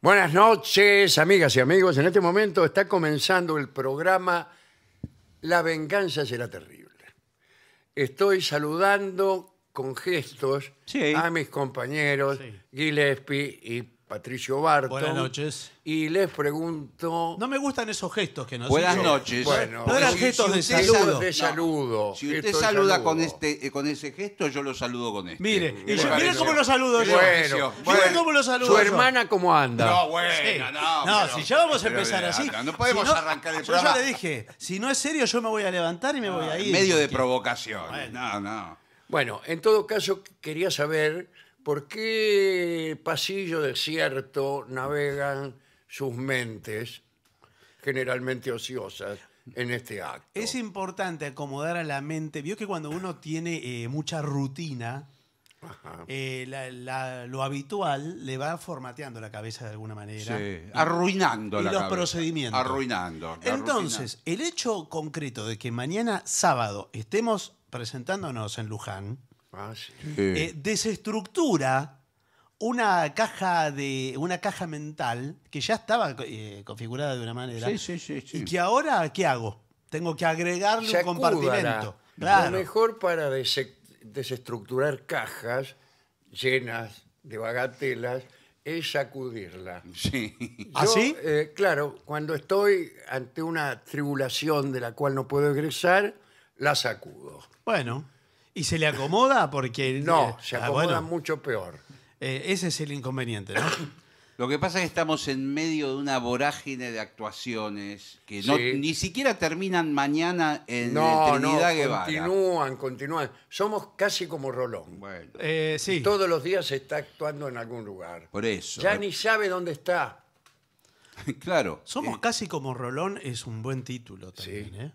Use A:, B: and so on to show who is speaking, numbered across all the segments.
A: Buenas noches, amigas y amigos. En este momento está comenzando el programa La venganza será terrible. Estoy saludando con gestos a mis compañeros Gillespie y Patricio
B: Barton. Buenas noches. Y les pregunto... No me gustan esos gestos que nos Buenas noches. no eran gestos de saludo. Si usted saluda con
C: este eh, con ese gesto, yo lo saludo con este. Mire, y yo, mire cómo lo saludo yo. Bueno, cómo lo saludo Su hermana cómo anda. No,
B: bueno, no. No, si ya vamos a empezar así. No podemos arrancar el programa. Yo le dije, si no es serio, yo me voy a levantar y me voy a ah, ir. Medio de
C: provocación. No, no. Bueno, en
A: todo caso, quería saber ¿Por qué pasillo desierto navegan sus mentes, generalmente ociosas, en este acto?
B: Es importante acomodar a la mente. Vio que cuando uno tiene eh, mucha rutina, eh, lo habitual le va formateando la cabeza de alguna manera. Sí, arruinando y, y los procedimientos. Arruinando. Entonces, el hecho concreto de que mañana sábado estemos presentándonos en Luján Ah, eh, desestructura una caja de una caja mental que ya estaba eh, configurada de una manera y que ahora qué hago tengo que agregarle un compartimento lo
A: mejor para desestructurar cajas llenas de bagatelas es sacudirla
D: sí así ¿Ah,
A: eh, claro cuando estoy ante una tribulación de la cual no puedo egresar la sacudo bueno ¿Y se le acomoda?
B: Porque. No, se ah, acomoda mucho peor. Eh, ese es el inconveniente, ¿no? Lo que
C: pasa es que estamos en medio de una vorágine de actuaciones que no, ni siquiera terminan
A: mañana
C: en No, eh, no,
A: continúan, continúan. Somos casi como
B: Rolón. Bueno,
A: eh, sí. Todos los días se está actuando en algún lugar.
B: por eso. Ya
A: ni sabe dónde está.
B: claro. Somos casi como Rolón es un buen título también,
A: ¿eh?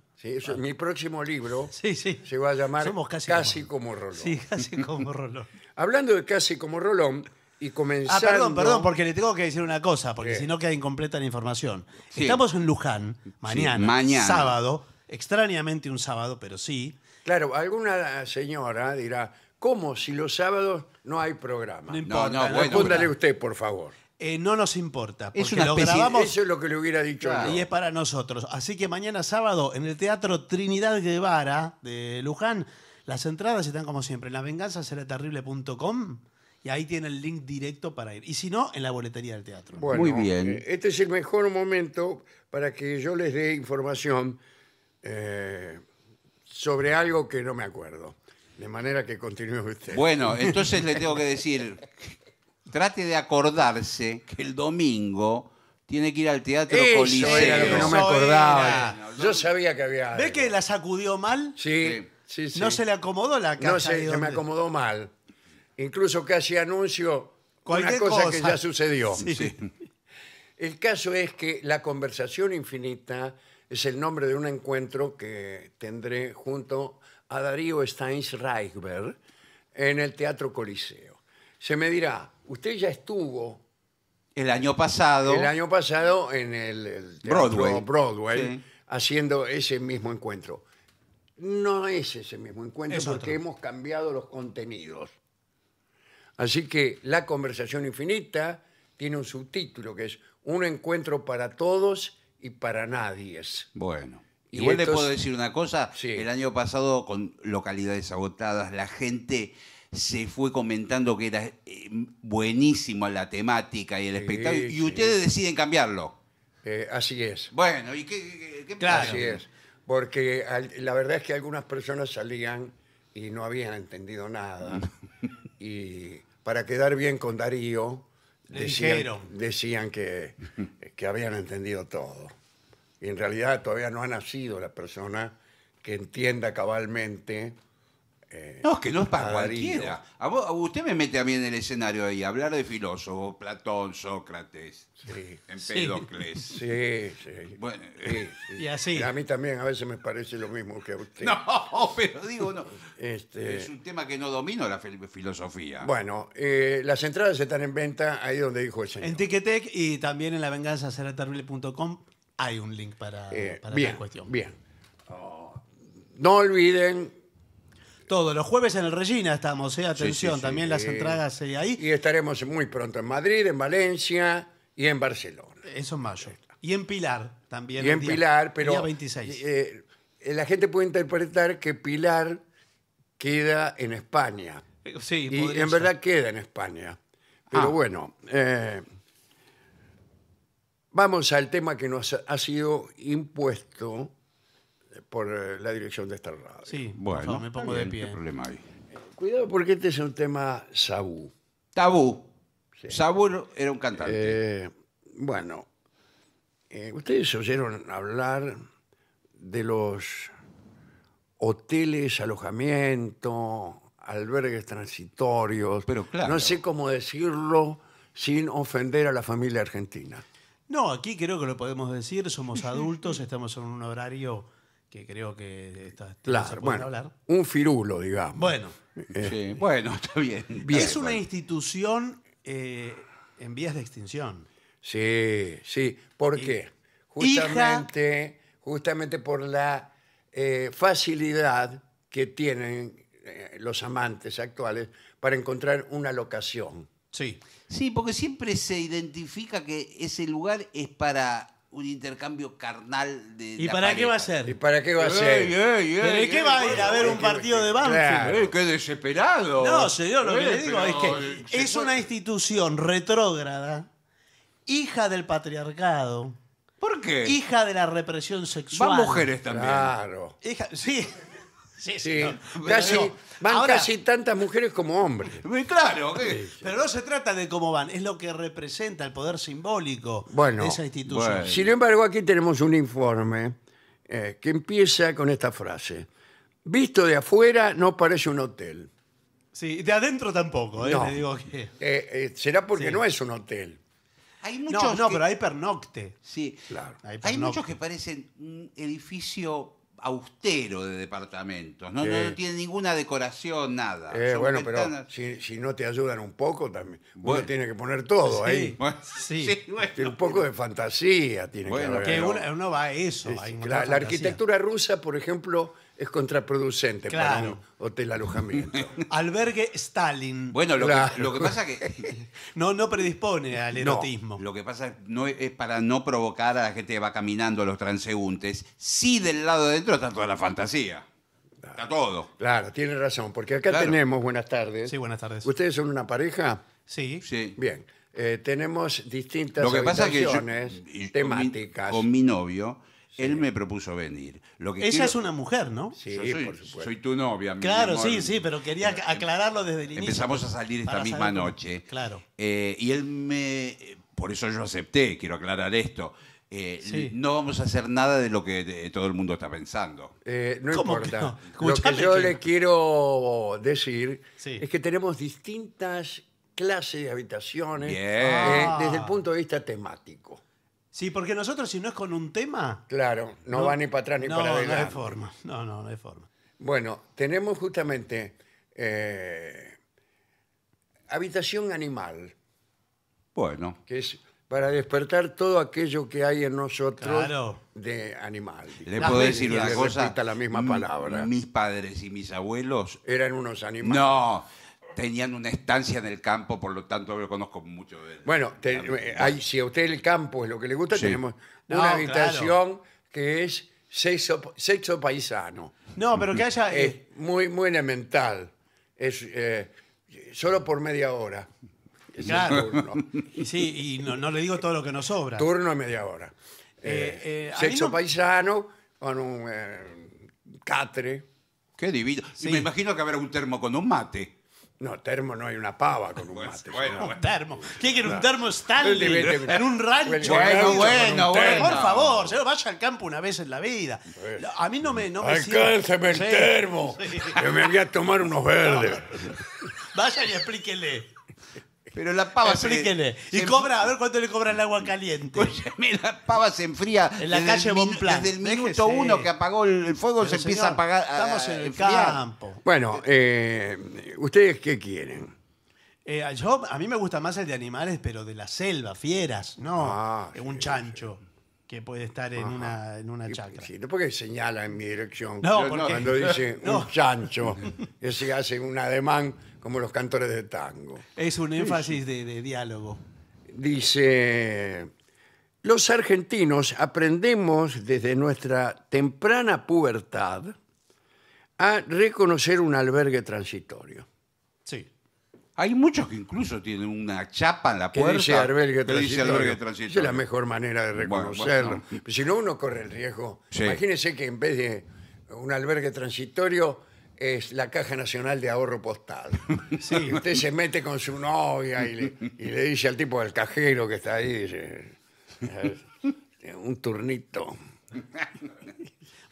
A: mi próximo libro Sí, se va a llamar casi, como Rolón.
B: Hablando de Casi como Rolón
A: y comenzando... Ah, perdón, perdón, porque
B: le tengo que decir una cosa, porque si no queda incompleta la información. Estamos en Luján, mañana, sábado, extrañamente un sábado, pero sí.
A: Claro, alguna señora dirá, ¿cómo si los sábados no hay programa? No importa, no,
B: usted, por favor. Eh, no nos importa. lo Eso es
A: lo que le hubiera dicho y es
B: para nosotros. Así que mañana sábado en el Teatro Trinidad Guevara de Luján, las entradas están como siempre en lavenganzaseraterrible.com y ahí tiene el link directo para ir. Y si no, en la boletería del teatro.
A: Muy bien. Eh, este es el mejor momento para que yo les dé información eh, sobre algo que no me acuerdo. De manera que continúe
C: usted. Bueno, entonces le tengo que decir trate de acordarse que el domingo tiene que ir al teatro Eso Coliseo. era lo que no me acordaba. Yo sabía que había. ¿Ve
B: que la sacudió mal? Sí, sí, sí. No se le acomodó la casa. No sé, se me acomodó
A: mal. Incluso casi anuncio Cualquier una cosa, que ya sucedió. Sí. El caso es que La Conversación Infinita es el nombre de un encuentro que tendré junto a Darío Steins Reichberg en el Teatro Coliseo. Se me dirá, usted ya estuvo El año pasado. el año pasado en el, Broadway. haciendo ese mismo encuentro. No es ese mismo encuentro porque hemos cambiado los contenidos. Así que La conversación infinita tiene un subtítulo que es Un encuentro para todos y para nadie.
C: Bueno. Y Igual le puedo decir una cosa. Sí. El año pasado, con localidades agotadas, la gente se fue comentando que era eh, buenísimo la temática y el espectáculo, y ustedes deciden cambiarlo.
A: Eh, así es. Bueno, ¿y qué, claro. Así es. Porque la verdad es que algunas personas salían y no habían entendido nada. y para quedar bien con Darío, decían, decían que, que habían entendido todo. Y en realidad todavía no ha nacido la
C: persona que entienda cabalmente eh, no, es que no es para cualquiera. usted me mete a mí en el escenario ahí, hablar de filósofo, Platón, Sócrates, Empedocles Empédocles. Sí, sí. Bueno, Y
A: así. a mí también a veces me parece lo mismo que a usted.
C: No, pero digo, no. Este, es un tema que no domino la filosofía. Bueno,
B: eh, las entradas están en venta ahí donde dijo el señor. En Ticketek y también en lavenganzaseraterrible.com hay un link para, eh, la cuestión. Bien. No olviden todos los jueves en el Regina estamos,
A: eh, atención, también las entradas eh, ahí. Y estaremos muy pronto en Madrid, en Valencia y en Barcelona. Eso en mayo. Y en Pilar también. Y en Pilar, pero... 26. Eh, la gente puede interpretar que Pilar queda en España. sí, Y en verdad queda en España. Pero ah. bueno, vamos al tema que nos ha sido impuesto por eh, la dirección de esta radio. Sí, bueno, me pongo de pie. Eh, cuidado porque este es un tema sabú. Tabú. Sabú era un cantante. Eh, bueno, ustedes oyeron hablar de los hoteles, alojamiento, albergues transitorios. Pero claro. No sé cómo decirlo sin ofender a la familia argentina.
B: No, aquí creo que lo podemos decir, somos adultos, estamos en un horario que creo que está, claro,
A: Un firulo, digamos. Bueno. Eh, bueno, está bien. es una
B: institución eh, en vías de extinción.
A: Sí, sí. ¿Por qué? Justamente, justamente por la eh, facilidad que tienen los amantes actuales
C: para encontrar
A: una locación. Sí.
C: Sí, porque siempre se identifica que ese lugar es para un intercambio carnal de. ¿Y para qué va a
A: ser? ¿Y para qué va a ser? ey ¿y qué va a ir a ver un partido de Banfield?
C: ¡Qué desesperado! No, señor, lo que le digo es que es
B: una institución retrógrada, hija del patriarcado,
C: ¿Por qué? hija
B: de la represión sexual. Van mujeres también. Claro. sí. Sí, sí. van casi tantas mujeres
A: como hombres.
B: Muy Claro, pero no se trata de cómo van, es lo que representa el poder simbólico de esa
A: institución. Sin embargo, aquí tenemos un informe eh, que empieza con esta frase. Visto de afuera no parece un hotel. Sí,
B: de adentro tampoco, ¿eh? eh, será porque no es un hotel. Hay muchos No, pero hay pernocte. sí. Hay muchos
C: que parecen un edificio austero de departamentos. No, no, tiene ninguna decoración, nada. Eh, bueno, pero
A: si, no te ayudan un poco, también. Uno tiene que poner todo ahí. Este, un poco de fantasía tiene que haber. Bueno, que
B: uno, va a eso.
A: la arquitectura
B: rusa, por ejemplo, es contraproducente para Claro.
C: un hotel alojamiento.
B: Albergue Stalin. Bueno, lo, que, pasa es pasa que No, no predispone al erotismo.
C: lo que pasa no es, es para no provocar a la gente que va caminando a los transeúntes, sí del lado de dentro está toda la fantasía. Está todo.
A: Claro, tiene razón, porque acá tenemos, buenas tardes. Sí, buenas tardes. ¿Ustedes son una pareja? Sí. Sí. Bien, eh, tenemos distintas Lo
C: que pasa que yo- temáticas. Con mi, novio él me propuso venir. Lo que Ella es una
B: mujer, ¿no? Sí, soy, por supuesto. soy
C: tu novia. Claro, sí,
B: sí, pero quería em, aclararlo desde el inicio. Empezamos a salir esta misma noche. Claro.
C: Eh, y él me. Por eso yo acepté, quiero aclarar esto. Eh, no vamos a hacer nada de lo que todo el mundo está pensando.
A: Eh, no importa. Lo que yo le quiero decir es que tenemos distintas clases de habitaciones desde el ah. punto de vista temático. Sí, porque nosotros si no es con un tema... Claro, no, va ni para atrás ni para adelante. No, hay forma.
B: No, no, no hay forma.
A: Bueno, tenemos justamente eh, habitación animal, Bueno, que es para despertar todo aquello que hay en nosotros de animal.
C: le puedo decir una cosa. la misma palabra. Mis padres y mis abuelos. Eran unos animales. No, tenían una estancia en el campo, por lo tanto yo conozco mucho de él. Bueno, eh, si a
A: usted el campo es lo que le gusta, tenemos una habitación que es sexo, paisano. No, pero que haya. Es eh, muy, muy elemental. Es eh, solo por media hora. Claro.
B: sí, y no, le digo todo
A: lo que nos sobra. Turno a media hora. sexo paisano con un
C: catre. Qué divino. me imagino que habrá un termo con un mate. No, termo no hay una pava con un pues, mate.
B: termo. ¿Quién quiere un termo Stanley? En un rancho. Bueno, Bueno, bueno, Por favor, se lo vaya al campo una vez en la vida. A mí no me. No me sirve. el termo. Que me voy a tomar unos verdes. Vaya y explíquele. Pero la pava Se, y cobra, a ver cuánto le cobra el agua caliente. Oye, la
C: pava se enfría. En la calle Bonplan. Desde el minuto uno que apagó
B: el fuego se empieza a apagar. Estamos en el campo.
A: Bueno, eh, ¿ustedes qué quieren?
B: Eh, a mí me gusta más el de animales, pero de la selva, fieras, ¿no? Ah, un chancho que puede estar en una, en una chacra. Sí, no porque señala
A: en mi dirección. No, Cuando dice un chancho, ese hace un ademán como los cantores de tango.
B: Es un énfasis de, diálogo.
A: Dice, los argentinos aprendemos desde nuestra temprana pubertad a reconocer un albergue transitorio.
C: Sí. Hay muchos que incluso tienen una chapa en la puerta. dice albergue que dice albergue transitorio. es la mejor manera de reconocerlo.
A: Si no, uno corre el riesgo. Imagínense Imagínese que en vez de un albergue transitorio es la Caja Nacional de Ahorro Postal. Sí. usted se mete con su novia y le, dice al tipo del cajero que está ahí, eh, un turnito.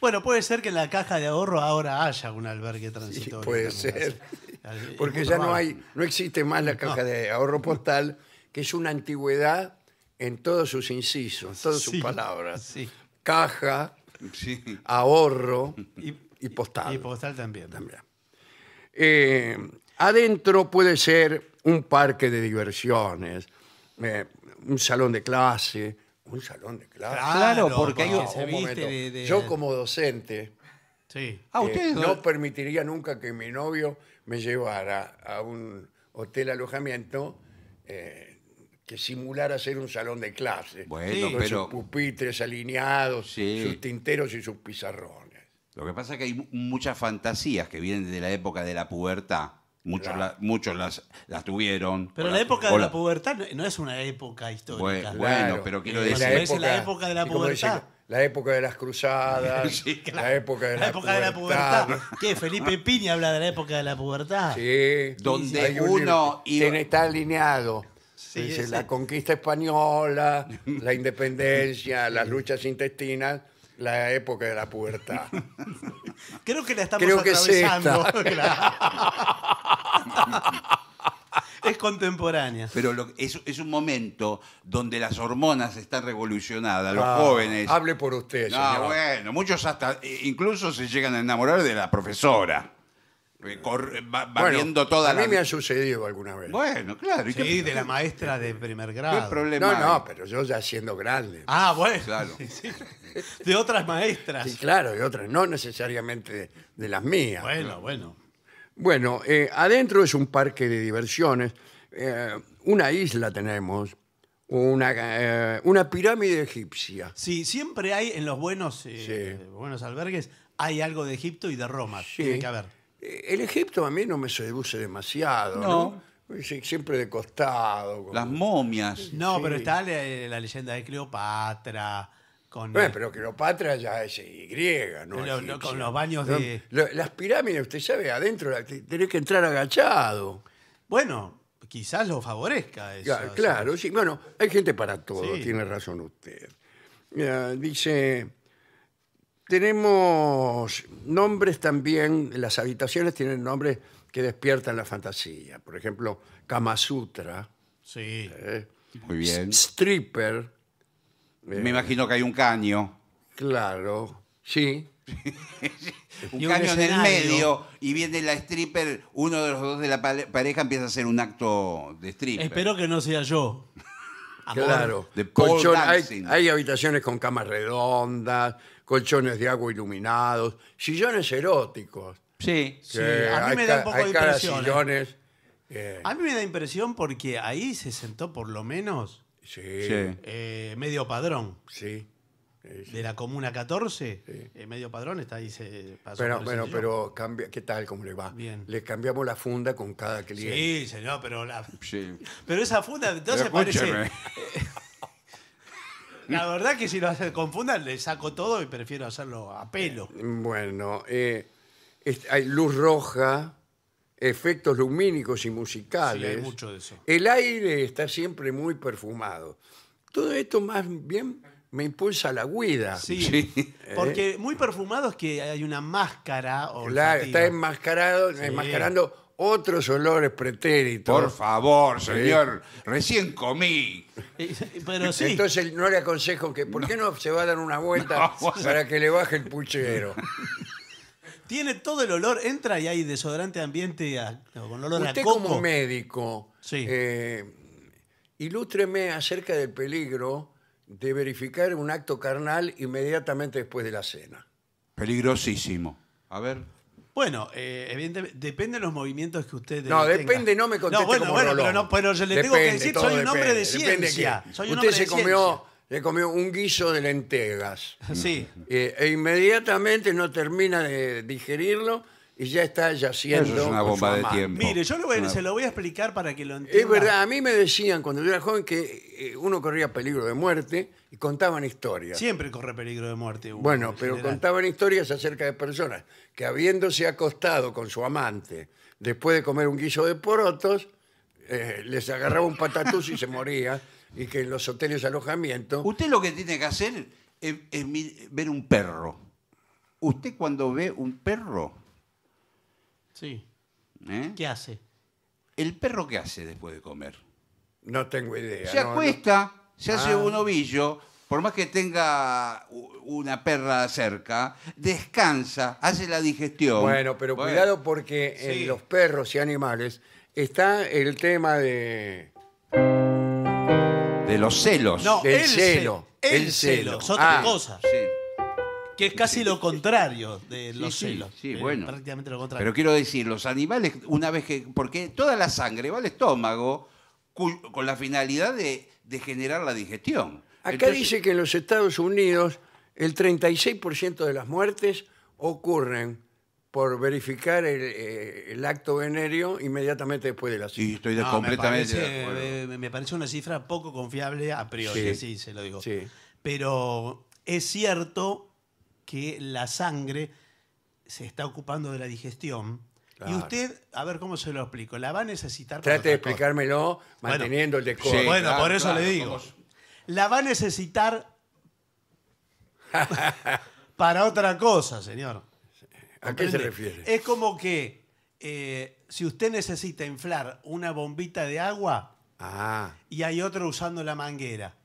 B: Bueno, puede ser que en la caja de ahorro ahora haya un albergue transitorio.
A: Sí, puede ser.
E: Porque ya no hay,
A: no existe más la caja de ahorro postal, que es una antigüedad en todos sus incisos, en todas sus palabras. Sí. Caja, ahorro, y postal. Y postal también. también. Eh, adentro puede ser un parque de diversiones, eh, un salón de clase. Un salón de clase. Claro, porque Yo como docente Sí. Ah, eh, no permitiría nunca que mi novio me llevara a un hotel alojamiento que simulara ser un salón de clase. Bueno, con sus
C: pupitres alineados, sus
A: tinteros y sus pizarrones.
C: Lo que pasa es que hay muchas fantasías que vienen de la época de la pubertad. Muchos, muchos las, tuvieron. Pero la, época de la,
B: pubertad no es una época histórica. Bueno, pero quiero eh, decir. La época, la época de la pubertad. la
A: época de las cruzadas, la época de la, pubertad.
B: ¿Qué? Felipe Piña habla de la época de la pubertad.
A: Sí. Donde uno está alineado. Dice, la conquista española, la independencia, las luchas intestinas la época de la pubertad.
B: Creo que la estamos es atravesando.
C: Es contemporánea. Pero es, es un momento donde las hormonas están revolucionadas, los ah, jóvenes. Hable por usted, bueno, muchos hasta eh, incluso se llegan a enamorar de la profesora. Eh, cor- eh, va- toda a mí me
B: ha sucedido alguna vez. Bueno, claro. Sí, de la maestra de primer grado. no, no, pero yo
A: ya siendo grande. Ah, bueno. Claro. De otras maestras. Sí, claro, de otras, no necesariamente de, las mías. Bueno, bueno. Bueno, eh, adentro es un parque de diversiones. una isla tenemos, una, una pirámide egipcia.
B: Sí, siempre hay en los buenos, buenos albergues, hay algo de Egipto y de Roma. Tiene que haber. El Egipto a mí no me seduce demasiado, ¿no?
A: Siempre de costado. Las momias. No, pero está
B: la, leyenda de Cleopatra. Con, Bueno, pero Cleopatra ya es eh, griega, ¿no?
A: con los baños de- las pirámides, usted sabe, adentro tenés que entrar agachado. Bueno, quizás lo favorezca
E: eso. claro,
A: sí. Bueno, hay gente para todo, tiene razón usted. dice, tenemos nombres también, las habitaciones tienen nombres que despiertan la fantasía. Por ejemplo, Kama Sutra, Sí. ¿eh? Muy bien. Stripper,
C: Me imagino que hay un caño. claro, sí,
B: Un caño en el medio
C: y viene la stripper, uno de los dos de la pareja empieza a hacer un acto de stripper. Espero
B: que no sea yo. claro.
A: hay habitaciones con camas redondas, colchones de agua iluminados,
B: sillones eróticos. Sí, sí. A mí me da un poco de impresión. ¿eh? Eh. A mí me da impresión porque ahí se sentó por lo menos eh, medio padrón. sí, De la Comuna 14, medio padrón está ahí. Se pasó Pero, bueno, pero
A: cambia, ¿qué tal? ¿Cómo le va? Bien. Le cambiamos la funda con cada cliente. Sí, señor, pero, la-
B: pero esa funda entonces parece, La verdad que si lo confundan, le saco todo y prefiero hacerlo a pelo. Eh,
A: bueno, eh, hay luz roja, efectos lumínicos y musicales. hay mucho de eso. El aire está siempre muy perfumado. Todo
B: esto más bien me impulsa la huida. Sí, ¿Eh? porque muy perfumado es que hay una máscara está enmascarado, enmascarando
A: otros olores pretéritos. Por favor, señor, recién comí.
B: Entonces
A: no le aconsejo que, ¿por qué no, se va a dar una vuelta para que le baje el puchero?
B: Tiene todo el olor, entra y hay desodorante ambiente a- con olor Usted como médico, eh, ilústreme acerca del peligro
A: de verificar un acto carnal inmediatamente después de la cena.
C: Peligrosísimo.
B: A ver. Bueno, eh, evidentemente, depende de los movimientos que usted No, depende, no me conteste no, bueno, bueno, Pero, no, pero yo le tengo que decir, soy un hombre de ciencia. usted se comió...
A: un guiso de lentejas. Sí. Eh, e inmediatamente no termina de digerirlo y ya está yaciendo. Eso es una bomba de tiempo. Mire, yo se
B: lo voy a explicar para que lo entienda. Es verdad,
A: a mí me decían cuando yo era joven que eh, uno corría peligro de muerte y contaban historias. Siempre corre peligro de muerte. uno, Bueno, pero contaban historias acerca de personas que habiéndose acostado con su amante después de comer un guiso de porotos, eh, les agarraba un patatús y se moría, y que en los hoteles de
C: alojamiento... Usted lo que tiene que hacer es, ver un perro. Usted cuando ve un perro, Sí. ¿Eh? ¿Qué hace? ¿El perro qué hace después de comer? No tengo idea. Se acuesta, se hace ah. un ovillo, por más que tenga una perra cerca, descansa, hace la digestión. Bueno, pero cuidado
A: porque en eh, los perros y animales
B: está el tema de...
C: De los celos. No, el celo. El, celo. Es otra ah.
B: cosa. Sí que es casi lo contrario de los celos. Sí, eh, bueno. Prácticamente lo contrario. Pero quiero
C: decir, los animales, una vez que. Porque toda la sangre va al estómago con la finalidad de, de generar la digestión. Acá dice que
A: en los Estados Unidos el 36% de las muertes ocurren por verificar el, eh, acto venéreo inmediatamente después
B: de la cifra. Sí, estoy completamente eh, me parece, Me parece una cifra poco confiable a priori, sí, sí se lo digo. Sí. Pero es cierto que la sangre se está ocupando de la digestión. Y usted, a ver cómo se lo explico, la va a necesitar. Trate de explicármelo manteniendo el decoro. bueno, por eso le digo. La va a necesitar para otra cosa, señor. ¿A qué se refiere? Es como que eh, si usted necesita inflar una bombita de agua ah. y hay otro usando la manguera.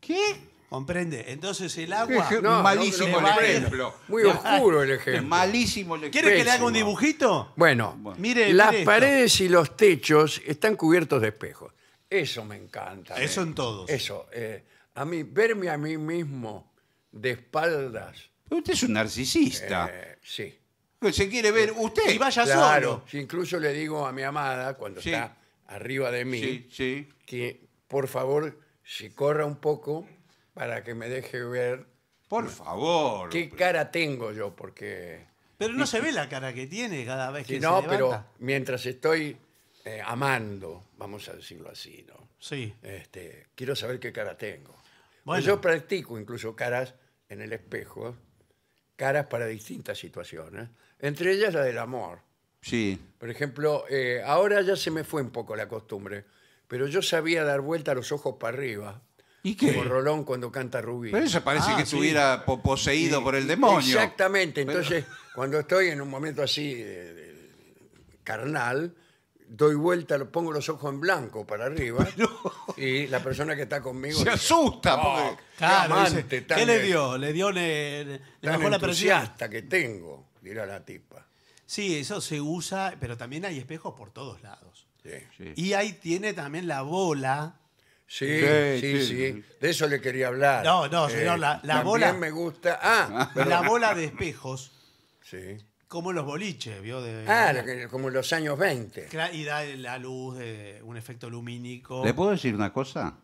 B: ¿Qué? ¿Comprende? Entonces el agua. es malísimo el ejemplo. Muy oscuro el ejemplo. Malísimo
A: el ejemplo. ¿Quiere que le haga un
B: dibujito? Bueno, Las paredes
A: y los techos están cubiertos de espejos. Eso me encanta. Eso en todos. Eso. Eh, a mí, verme a mí mismo de espaldas. usted
C: es un narcisista. Eh, sí.
A: Se quiere ver usted y vaya solo. Claro. incluso le digo a mi amada, cuando está arriba de mí, que por favor, si corra un poco para que me deje ver Por pues,
C: favor. qué
A: cara tengo yo, porque...
B: Pero no se ve la cara que tiene cada vez que no, pero
A: mientras estoy eh, amando, vamos a decirlo así, ¿no? Sí. Este, quiero saber qué cara tengo. Pues yo practico incluso caras en el espejo, caras para distintas situaciones, entre ellas la del amor. Sí. Por ejemplo, eh, ahora ya se me fue un poco la costumbre, pero yo sabía dar vuelta los ojos para arriba como Rolón cuando canta Rubí. Pero eso parece que ah, estuviera
C: poseído por el demonio.
A: Exactamente. Entonces, cuando estoy en un momento así carnal, doy vuelta, pongo los ojos en blanco para arriba y la persona que está conmigo Se
B: asusta. Oh, porque- qué le dio? Le dio, la entusiasta
A: que tengo", dirá la tipa.
B: Sí, eso se usa, pero también hay espejos por todos lados. Sí. Y ahí tiene también la bola Sí, sí, sí, De eso
A: le quería hablar. No, no, eh, señor, la- la también bola- me gusta. Ah, ah La bola de
B: espejos, Sí. como los boliches, ¿vio? Ah, como los años 20. Y da la luz de un efecto lumínico. ¿Le puedo
C: decir una cosa?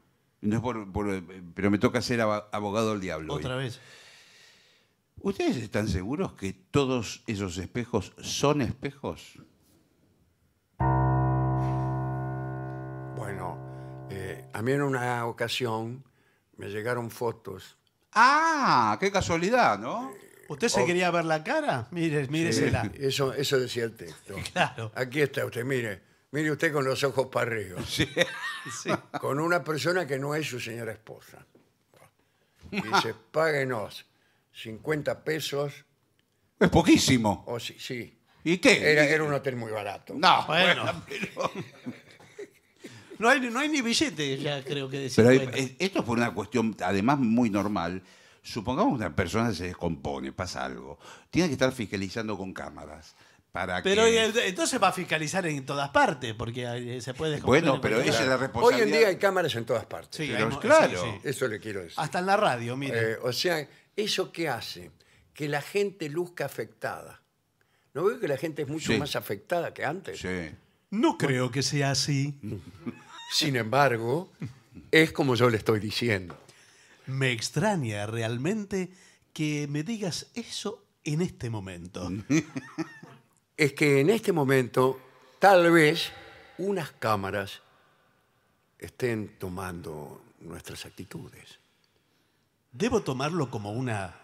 C: Eh, pero me toca ser abogado del diablo. Otra vez. ¿Ustedes están seguros que todos esos espejos son espejos?
A: A mí en una ocasión me llegaron fotos.
C: Ah, qué casualidad, ¿no? Eh, ¿Usted se quería ver la cara?
B: Mire, míresela.
C: Eso, eso decía el texto.
A: Claro. Aquí está usted, mire. Mire usted con los ojos parreos. Sí. Con una persona que no es su señora esposa. dice, páguenos 50 pesos.
C: Es poquísimo.
A: O oh, sí, sí. ¿Y qué? Era, era un hotel muy barato. No, bueno,
B: no, hay, ni billete, ya creo que decir. Pero
C: esto es por una cuestión, además, muy normal. Supongamos que una persona se descompone, pasa algo. Tiene que estar fiscalizando con cámaras. Para Pero
B: entonces va a fiscalizar en todas partes, porque eh, se puede Bueno, pero esa es la Hoy en día hay cámaras en todas partes. Sí, claro. Eso le quiero decir. Hasta
A: en la radio, mire. Eh, o sea, ¿eso qué hace? Que la gente luzca afectada. ¿No veo que la gente es mucho más afectada que antes?
B: Sí. no creo que
A: sea así. Sin embargo, es como yo le estoy diciendo.
B: Me extraña realmente que me digas eso en este momento. Es que en este momento, tal vez,
A: unas cámaras estén tomando nuestras actitudes.
B: ¿Debo tomarlo como una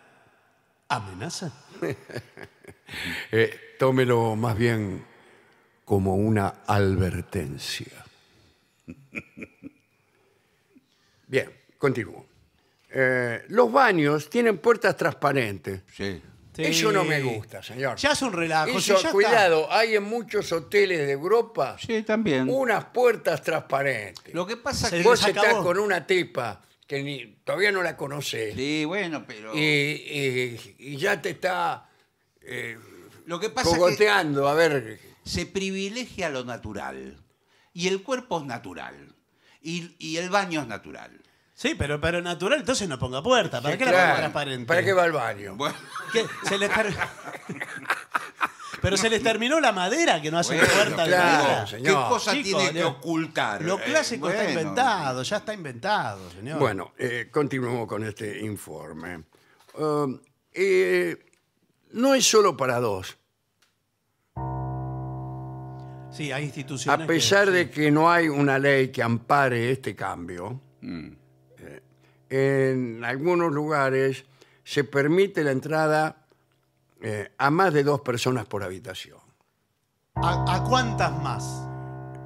B: amenaza?
A: Eh, tómelo más bien como una advertencia. Bien, continúo. Eh, los baños tienen puertas transparentes. Sí. Eso no me gusta, señor. Ya es un relajo. cuidado, hay en muchos hoteles de Europa Sí, también. unas puertas transparentes. Lo que pasa es que Vos estás con una tipa que todavía no la conoces. Sí, bueno, pero y, ya te está
C: eh, lo que pasa que cogoteando a ver se privilegia lo natural y el cuerpo es natural. Y, el baño es natural. Sí, pero, pero natural,
B: entonces no ponga puerta. ¿Para qué la ponga transparente? ¿Para qué va el baño? pero se les terminó la madera que no hace puerta ¿Qué cosa tiene que ocultar? Lo eh, clásico está inventado, ya está inventado, señor. Bueno, eh,
A: continuamos con este informe. Um, eh, no es solo para dos
B: instituciones. A pesar de
A: que no hay una ley que ampare este cambio, mm. eh, en algunos lugares se permite la entrada eh, a más de dos personas por habitación.
B: ¿A, cuántas más?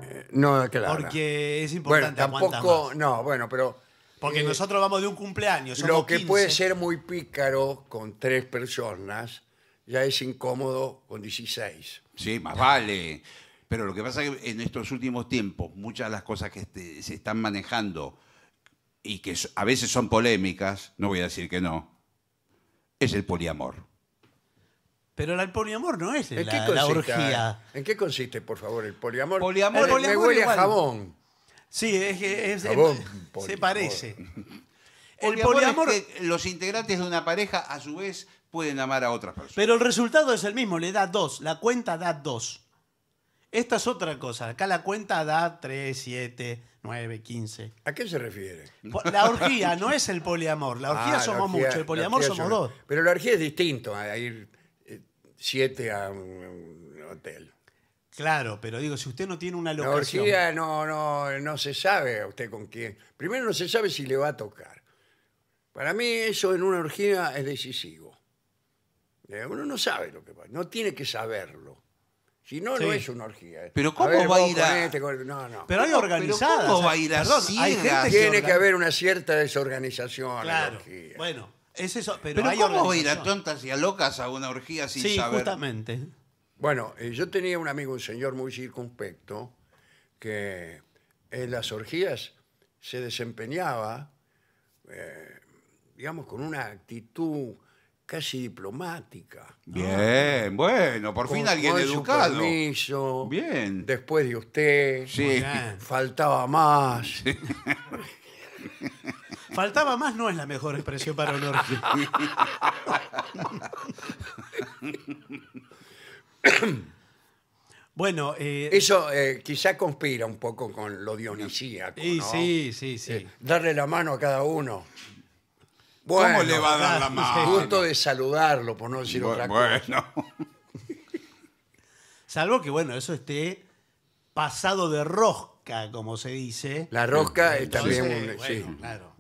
B: Eh, no, claro. Porque es importante tampoco, No, bueno, pero... Porque nosotros vamos de un cumpleaños. Somos lo que puede
A: ser muy pícaro con tres personas ya es incómodo con 16.
C: Sí, más vale. Pero lo que pasa es que en estos últimos tiempos, muchas de las cosas que este, se están manejando y que a veces son polémicas, no voy a decir que no, es el poliamor.
A: Pero el poliamor no es la, orgía. ¿En qué consiste, por favor, el poliamor? Poliamor, poliamor
B: me huele a jabón. Sí, es que se parece.
C: El poliamor, los integrantes de una pareja a su vez pueden amar a
B: otras personas. Pero el resultado es el mismo, le da dos, la cuenta da dos. Esta es otra cosa. Acá la cuenta da 3, 7, 9, 15. ¿A qué se refiere? La orgía no es el poliamor. La orgía ah, somos muchos, el poliamor somos dos. Pero la orgía es distinto a ir 7 eh, a un hotel. Claro, pero digo, si usted no tiene una locación... La
A: orgía no, no, no se sabe a usted con quién. Primero no se sabe si le va a tocar. Para mí eso en una orgía es decisivo. Eh, uno no sabe lo que pasa, no tiene que saberlo. Si no, no es una orgía. Pero ¿cómo va a ir a- este, No, no. Pero hay organizadas. cómo va a eh? ir a hay Tiene que haber una cierta desorganización en la Claro. Bueno,
C: es eso. Pero, hay ¿cómo va a ir a tontas y a locas a una orgía sin Sí,
A: justamente. Bueno, eh, yo tenía un amigo, un señor muy circunspecto, que en las orgías se desempeñaba, eh, digamos, con una actitud casi diplomática.
C: Bien,
A: bueno, por fin alguien su educado. Bien. Después de usted.
C: Sí.
B: Faltaba más. Faltaba más no es la mejor expresión para honor bueno, eh, Eso eh, quizá conspira
A: un poco con lo dionisíaco. sí, sí, sí. Eh, darle la mano a cada uno.
C: ¿Cómo le va a dar la mano? Gusto
B: de saludarlo, por no decir otra cosa.
C: Bueno,
B: Salvo que, bueno, eso esté pasado de rosca, como se dice. La rosca es también un... sí. claro.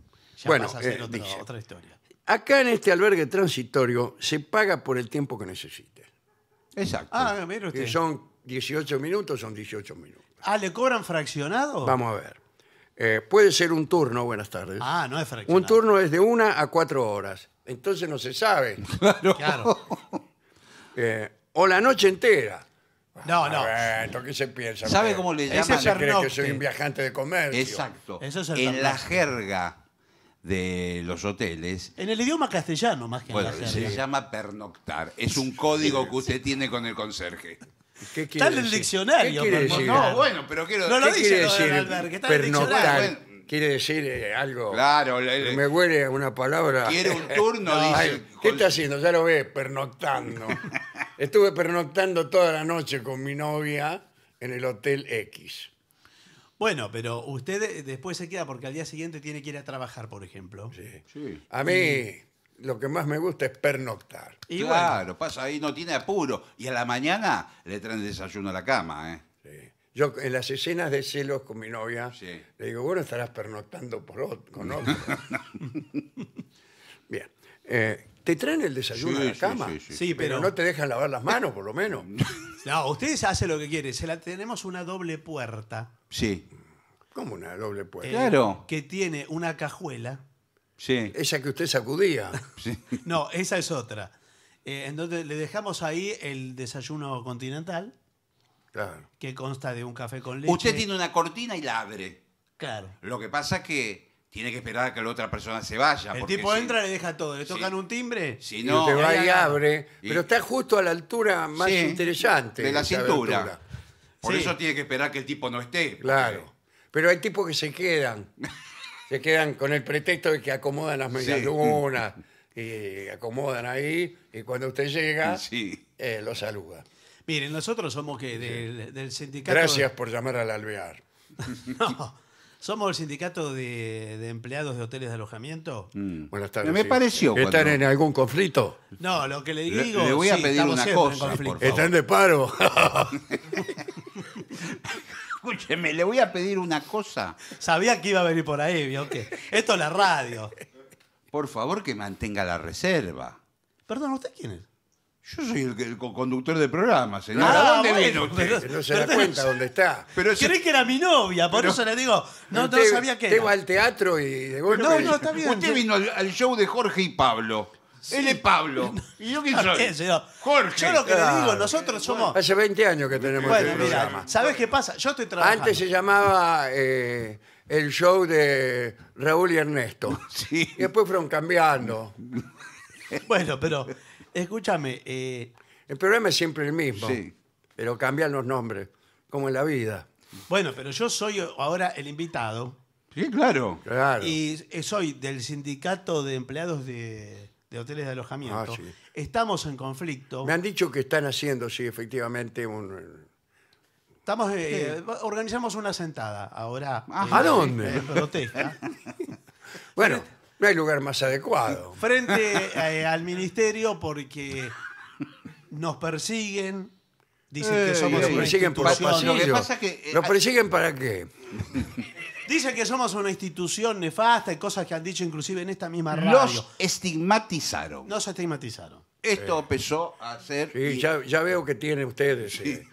B: Eh, otra historia.
A: Acá en este albergue transitorio se paga por el tiempo que necesite. exacto. Ah, usted. son 18 minutos, son 18 minutos. Ah, ¿le cobran fraccionado? Vamos a ver. Eh, puede ser un turno, buenas tardes.
B: Ah, no es fraccionado. Un turno
A: es de una a cuatro horas. Entonces no se sabe. Claro. Eh, o la noche entera. No, ah, no. Bueno, ¿qué se piensa? ¿Sabe cómo le llaman? Se cree
C: que soy un
B: viajante de comercio. Exacto.
C: Eso es el en la jerga de los hoteles.
B: En el idioma castellano, más que bueno, en la Se llama pernoctar.
C: Es un código que usted tiene con el conserje.
E: ¿Qué
B: quiere Está en el diccionario. quiere No, bueno, pero quiero ¿Qué quiere decir está eh,
C: Quiere decir algo. Claro, Me huele
A: a una palabra. quiere un turno, ¿Qué está haciendo? Ya lo ves, pernoctando.
B: Estuve pernoctando toda la noche con mi novia en el Hotel X. Bueno, pero usted eh, después se queda porque al día siguiente tiene que ir a trabajar, por ejemplo. Sí. A mí
A: lo que más me gusta es pernoctar. Y claro,
C: pasa ahí, no tiene apuro. Y a la mañana le traen el desayuno a la cama, ¿eh? Sí. Yo en las escenas de
A: celos con mi
C: novia, le
A: digo, bueno, estarás pernoctando por otro, con otro. Bien. Eh, te traen el desayuno a la cama, Sí, pero, no
B: te dejan lavar las manos, por lo menos. No, ustedes hacen lo que quieren. tenemos una doble puerta. Sí. ¿Cómo una doble puerta? Eh, claro. Que tiene una cajuela Sí. Esa que usted sacudía. No, esa es otra. Eh, entonces le dejamos ahí el desayuno continental, Claro. que consta de un café con leche. Usted tiene
C: una cortina y la abre. Claro. Lo que pasa es que tiene que esperar a que la otra persona se vaya. El tipo entra
B: entra, le deja todo, le tocan un timbre. Si no, va y abre, pero está justo a la
A: altura más interesante. de la cintura.
C: Por eso tiene que esperar que el tipo no esté. Claro.
A: Pero hay tipos que se quedan se quedan con el pretexto de que acomodan las una y acomodan ahí y cuando usted llega los eh, lo saluda.
B: Miren, nosotros somos que del, sindicato. Gracias por llamar al alvear. No, somos el sindicato de, empleados de hoteles de alojamiento.
A: Mm. Buenas tardes. Me pareció ¿Están en algún conflicto?
B: No, lo que le digo. le voy a pedir una ¿Están de paro?
C: Escúcheme, le voy a pedir una cosa.
B: Sabía que iba a venir por ahí, vio qué?
C: Esto es la radio. Por favor, que mantenga la reserva. Perdón, ¿usted quién es? Yo soy el, conductor del programa, señor. ¿A ah, dónde vino usted? no se da cuenta dónde
B: está. Pero que era mi novia, por eso le digo. No, no sabía que usted va al teatro y de golpe- No, no, está bien. Usted vino
C: al show de Jorge y Pablo. Él es Pablo. ¿Y yo quién soy? Jorge. Yo lo
A: que le digo, nosotros somos. Hace 20 años que tenemos bueno, este programa. qué pasa? Yo estoy trabajando. Antes se llamaba eh, el show de Raúl y Ernesto. Sí. Y después fueron cambiando. bueno, pero escúchame. Eh, el programa es siempre el mismo. Sí. Pero cambian los nombres, como en la vida.
B: Bueno, pero yo soy ahora el invitado. Sí, claro.
A: claro. Y
B: eh, soy del sindicato de empleados de de hoteles de alojamiento. Ah, estamos en conflicto. Me han dicho que
A: están haciendo, sí, efectivamente, un... Estamos, eh, eh,
B: organizamos una sentada ahora. Ah. ¿A dónde? protesta. bueno, no hay lugar más adecuado. Frente eh, al ministerio porque nos persiguen, Dicen que eh, somos una institución. Lo eh, persiguen
A: para
C: qué?
B: Dicen que somos una institución nefasta y cosas que han dicho inclusive en esta misma radio. Los estigmatizaron. Nos estigmatizaron. Esto
C: empezó a ser... Sí,
B: ya, veo que tienen ustedes eh,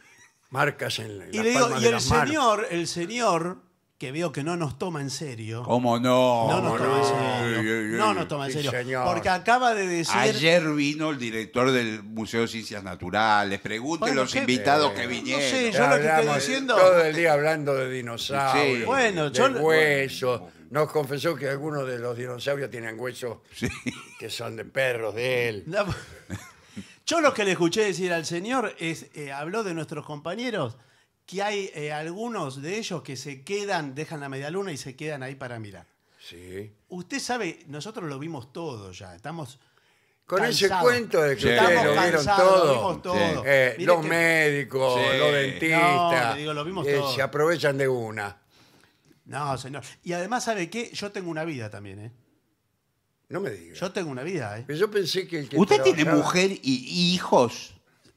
B: marcas en la, en Y, el señor, el señor que veo que no nos toma en serio.
C: ¿Cómo no? No nos toma en serio. No nos toma en
B: serio. Porque acaba de decir. Ayer
C: vino el director del Museo de Ciencias Naturales. Pregúntele los invitados que eh, vinieron. No yo lo que estoy
B: diciendo. Todo el día hablando de
A: dinosaurios. Bueno, yo. huesos. Nos confesó que algunos de los dinosaurios tienen huesos que son de perros de él.
B: yo lo que le escuché decir al señor es. Eh, habló de nuestros compañeros que hay eh, algunos de ellos que se quedan, dejan la media luna y se quedan ahí para mirar. Sí. Usted sabe, nosotros lo vimos todo ya, estamos... Con ese cuento de que lo vimos todo. Eh, los médicos, los dentistas, no, lo eh, se
A: aprovechan de
C: una.
B: No, señor. Y además, ¿sabe qué? Yo tengo una vida también, ¿eh? No me diga. Yo tengo una vida, ¿eh? yo pensé que el que ¿Usted tiene mujer
C: y hijos?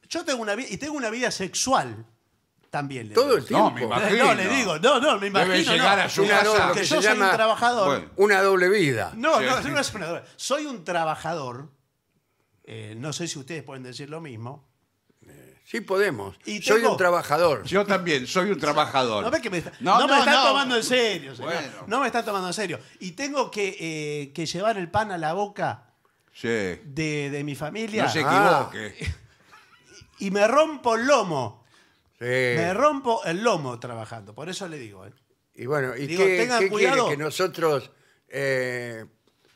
B: Yo tengo una vida, y tengo una vida sexual. También le Todo el tiempo. No, le digo,
A: no, no, me imagino. Debe llegar a su casa. que yo soy un trabajador. una doble vida. No, no, no, no es
B: una Soy un trabajador. Eh, no sé si ustedes pueden decir lo mismo.
A: Eh, sí podemos. soy un trabajador. Yo también soy un trabajador. No, me,
B: me está, tomando en serio. Señor. No me está tomando en serio. Y tengo que, eh, llevar el pan a la boca de, mi familia. No se equivoque. Ah. y me rompo el lomo me rompo el lomo trabajando, por eso le digo. ¿eh?
A: Y bueno, ¿y qué, ¿Que nosotros eh,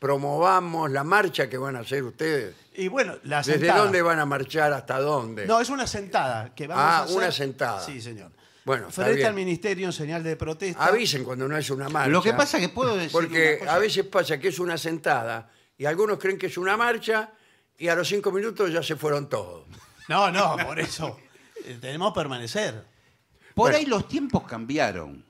A: promovamos la marcha que van a hacer ustedes? Y bueno, la ¿Desde dónde van a marchar hasta dónde? No, es
B: una sentada que vamos ah, a hacer. una sentada. Sí, señor. Bueno, Frente al ministerio en señal de protesta. Avisen cuando no es una marcha. Lo que pasa es que puedo decir Porque
A: a veces pasa que es una sentada y algunos creen que es una marcha y a los cinco minutos ya se fueron todos.
B: No, no, por eso tenemos que permanecer. Por ahí los tiempos cambiaron.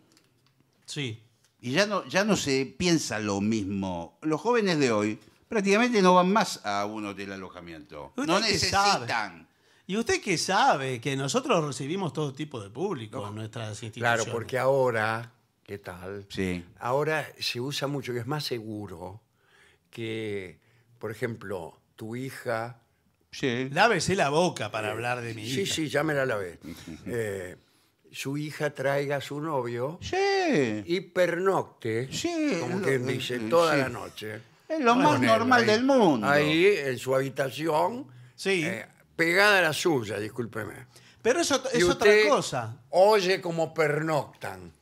C: Sí. Y ya no, ya no se piensa lo mismo. Los jóvenes de hoy
B: prácticamente no van más a un hotel
C: alojamiento.
B: No necesitan. ¿Y usted qué sabe? Que nosotros recibimos todo tipo de público en nuestras instituciones. Claro, porque ahora,
A: ¿qué tal? Sí. Ahora
B: se usa mucho
A: que es más seguro que, por ejemplo, tu hija Lávese la boca para hablar de mi hija. Sí, sí, ya me la lavé. Eh, su hija traiga a su novio y pernocte, Sí, como que dice, toda la noche. Es lo más normal del mundo. Ahí, en su habitación, Sí. Eh, pegada a la suya, discúlpeme.
B: Pero eso es otra cosa. Oye como pernoctan.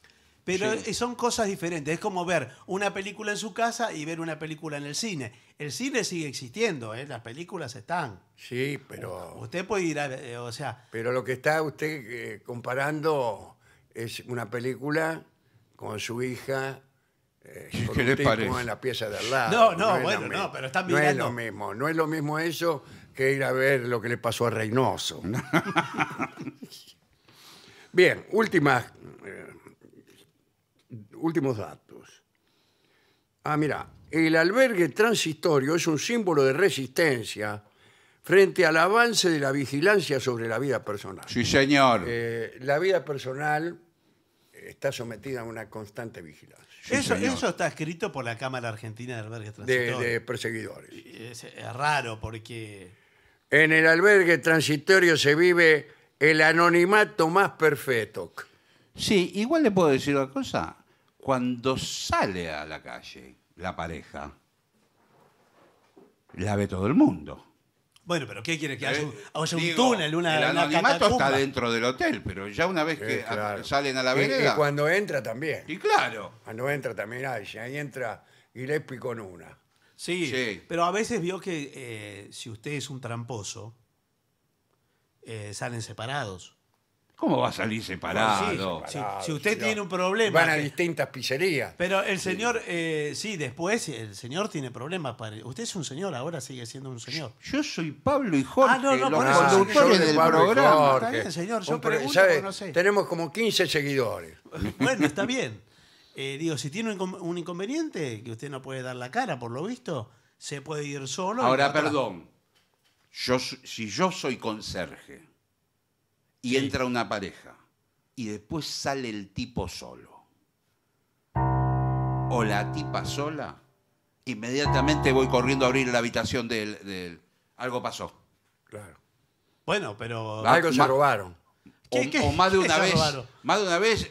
B: Pero son cosas diferentes. Es como ver una película en su casa y ver una película en el cine. El cine sigue existiendo, ¿eh? las películas están. Sí, pero. Usted puede ir a.
A: Eh, o sea. Pero lo que está usted eh, comparando es una película con su hija. Con ¿Qué le En la pieza de al lado. No, no, bueno, no, pero están mirando. No es lo mismo, no es lo mismo eso que ir a ver lo que le pasó a Reynoso. Bien, última últimos datos. Ah, mira, el albergue transitorio es un símbolo de resistencia frente al avance de la vigilancia sobre la vida personal. Sí, señor. Eh, la vida personal está sometida a una constante
B: vigilancia. eso, está escrito por la Cámara Argentina de Albergues Transitorios. De, perseguidores. es raro
A: porque... En el albergue transitorio
C: se vive el anonimato más perfecto. Sí, igual le puedo decir una cosa. Cuando sale a la calle la pareja, la ve todo el mundo.
B: Bueno, pero ¿qué quiere que haya un, túnel, un túnel, una El anonimato está dentro del
C: hotel, pero ya una vez eh, que salen a la vereda. Y, cuando
B: entra
A: también. y claro. Cuando entra también hay. Ahí entra Gillespie con una.
C: Sí,
B: pero a veces vio que eh, si usted es un tramposo, eh, salen separados. ¿Cómo va a salir separado? si, usted tiene un problema. Van a
A: distintas pizzerías.
B: Pero el señor, eh, sí, después el señor tiene problemas. Para, usted es un señor, ahora sigue siendo un señor.
A: Yo soy Pablo y Jorge, ah,
E: del programa. Está bien, señor, yo pregunto no
B: sé. Tenemos como 15 seguidores.
E: Bueno, está bien.
B: Eh, digo, si tiene un, inconveniente, que usted no puede dar la cara, por lo visto, se puede ir solo. Ahora, perdón.
C: Yo, si yo soy conserje y entra una pareja. Y después sale el tipo solo. O la tipa sola. Inmediatamente voy corriendo a abrir la habitación del él. Algo pasó. Claro. Bueno, pero. Algo se robaron. O, más de una vez. Más de una vez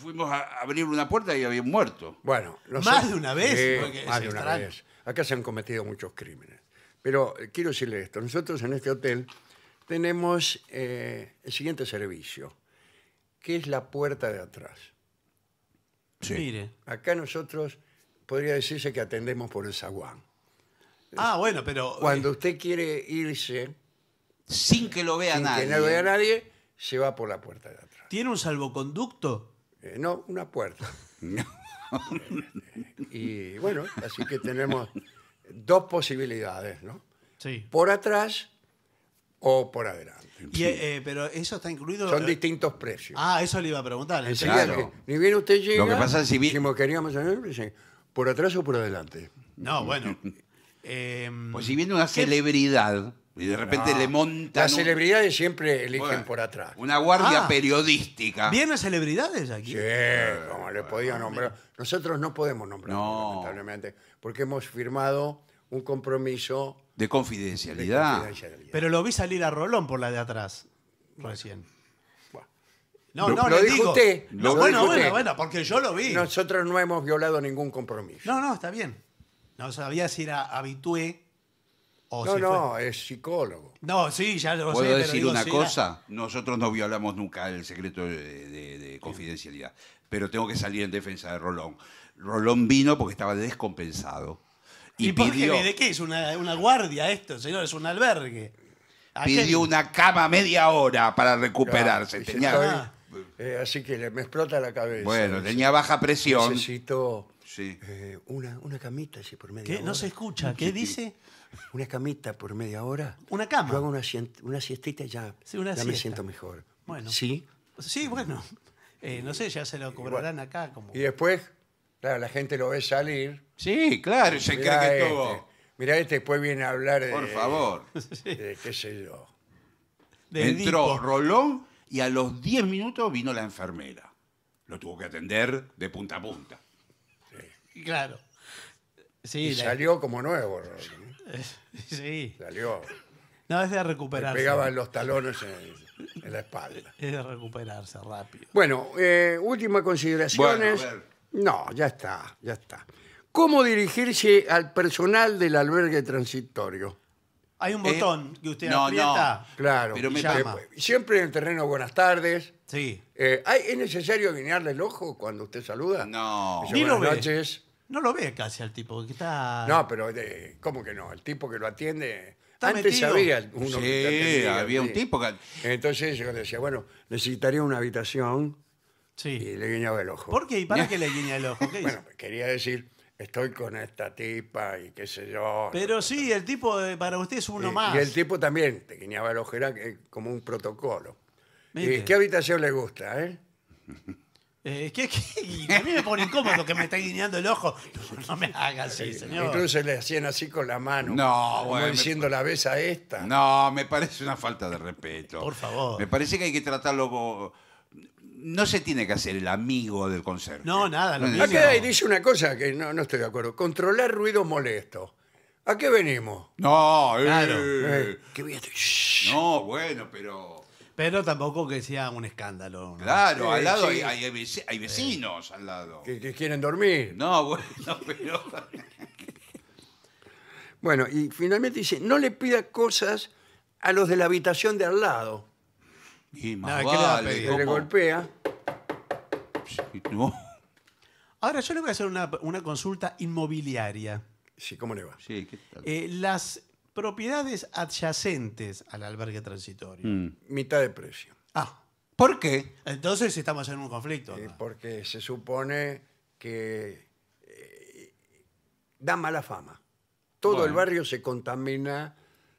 C: fuimos, a abrir una puerta y había muerto. Bueno, Más de una vez, más de una vez.
A: Acá se han cometido muchos crímenes. Pero eh, quiero decirle esto. Nosotros en este hotel tenemos eh, el siguiente servicio, que es la puerta de atrás. Sí. Mire. Acá nosotros podría decirse que atendemos por el zaguán.
B: Ah, bueno, pero... Cuando eh, usted quiere irse, sin que lo vea nadie. que no vea nadie,
A: se va por la puerta de
B: atrás. ¿Tiene un salvoconducto? Eh,
A: no, una puerta. y bueno, así que tenemos dos posibilidades, ¿no? Sí. Por atrás o por adelante.
B: Eh, pero eso está incluido. Son eh, distintos precios. Ah, eso le iba a preguntar. Claro.
A: Ni bien usted llega. Lo que si queríamos por atrás o por adelante.
B: No, bueno. Em, pues si
C: viene una celebridad y de repente ah, le montan Las
B: celebridades siempre eligen por atrás. una guardia ah,
C: periodística. ¿Vienen
B: celebridades aquí? Sí,
C: como le podía nombrar.
A: Nosotros no podemos nombrar, lamentablemente, porque hemos firmado
B: un compromiso
C: de confidencialidad.
B: Pero lo vi salir a Rolón por la de atrás recién. No, no, lo, usted. No, bueno, bueno, bueno, porque yo lo vi.
A: Nosotros no hemos violado ningún compromiso. No, no, está bien. No sabía
B: si era habitué o no, si no, no, es psicólogo. No, sí, ya lo sé. ¿Puedo decir una cosa?
C: Nosotros no violamos nunca el secreto de confidencialidad, pero tengo que salir en defensa de Rolón. Rolón vino porque estaba descompensado y, pidió, ¿De
B: qué es? Una, guardia esto, señor, es un albergue. Pidió
C: una cama media hora para recuperarse. Ah.
B: Eh, así que me explota la cabeza.
C: Bueno, tenía baja presión. Necesito eh, una,
A: camita así por media ¿Qué? No se
B: escucha. ¿Qué dice?
A: Una camita por media hora. ¿Una cama? Yo hago una, una siestita y ya, ya me siento mejor. Bueno. ¿Sí? Sí, bueno.
B: Eh, no sé, ya se lo
A: cobrarán acá. Como... Y después Claro, la gente lo ve salir. Sí, claro, se cree que todo. Este,
C: mirá este, después
A: viene a hablar de. Por favor. De, qué sé yo.
C: Entró Rolón y a los 10 minutos vino la enfermera. Lo tuvo que atender de punta a punta.
B: Claro. Sí, y salió como nuevo. Rolón. ¿eh? Sí. Salió. No, es de recuperarse. Le pegaban los talones en, la espalda. Es de recuperarse rápido.
A: Bueno, eh, últimas última consideraciones. No, ya está, ya está. ¿Cómo dirigirse al personal del albergue transitorio? Hay un botón eh, que usted aprieta. Claro. llama. siempre en el terreno buenas tardes. Sí. Eh, ¿Es necesario guiñarle el ojo cuando usted saluda? No. No lo ve.
B: noches. No lo ve casi al tipo que está. No,
A: pero eh, ¿cómo que no? El tipo que lo atiende... Antes había uno que Sí, había un tipo que... Entonces yo decía, bueno, necesitaría una habitación y le guiñaba el ojo. ¿Por qué? ¿Y para qué le guiñaba el ojo? bueno, quería decir, estoy con esta tipa y qué sé yo. Pero
B: sí, el tipo eh, para usted es uno eh, más. Y el
A: tipo también te guiñaba el ojo, era eh, como un protocolo. qué habitación le gusta, eh? que
B: A mí me pone incómodo que me está guiñando el ojo. No, me haga así, señor. Incluso
A: le hacían así con
C: la mano. No, bueno, diciendo la vez a esta. No, me parece una falta de respeto. Por favor. Me parece que hay que tratarlo como no se tiene que hacer el amigo del concierto
A: No, nada. no, Acá dice una cosa que no, estoy de acuerdo. Controlar ruidos molestos.
C: ¿A qué venimos?
B: No, eh. claro. Eh,
C: ¿Qué voy No, bueno, pero...
B: Pero tampoco que sea un escándalo. Claro, al lado
C: hay, vecinos, al lado.
B: Que, que, quieren dormir.
C: No, bueno, pero...
A: bueno, y finalmente dice, no le pida cosas a los de la habitación de al
B: lado. Y más golpea. Ahora yo le voy a hacer una, consulta inmobiliaria. Sí, ¿cómo le va? Eh, las propiedades adyacentes al albergue transitorio. Mm. Mitad de precio. Ah, ¿por qué? Entonces estamos en un conflicto. porque
A: se supone que eh, da mala fama. Todo el barrio se contamina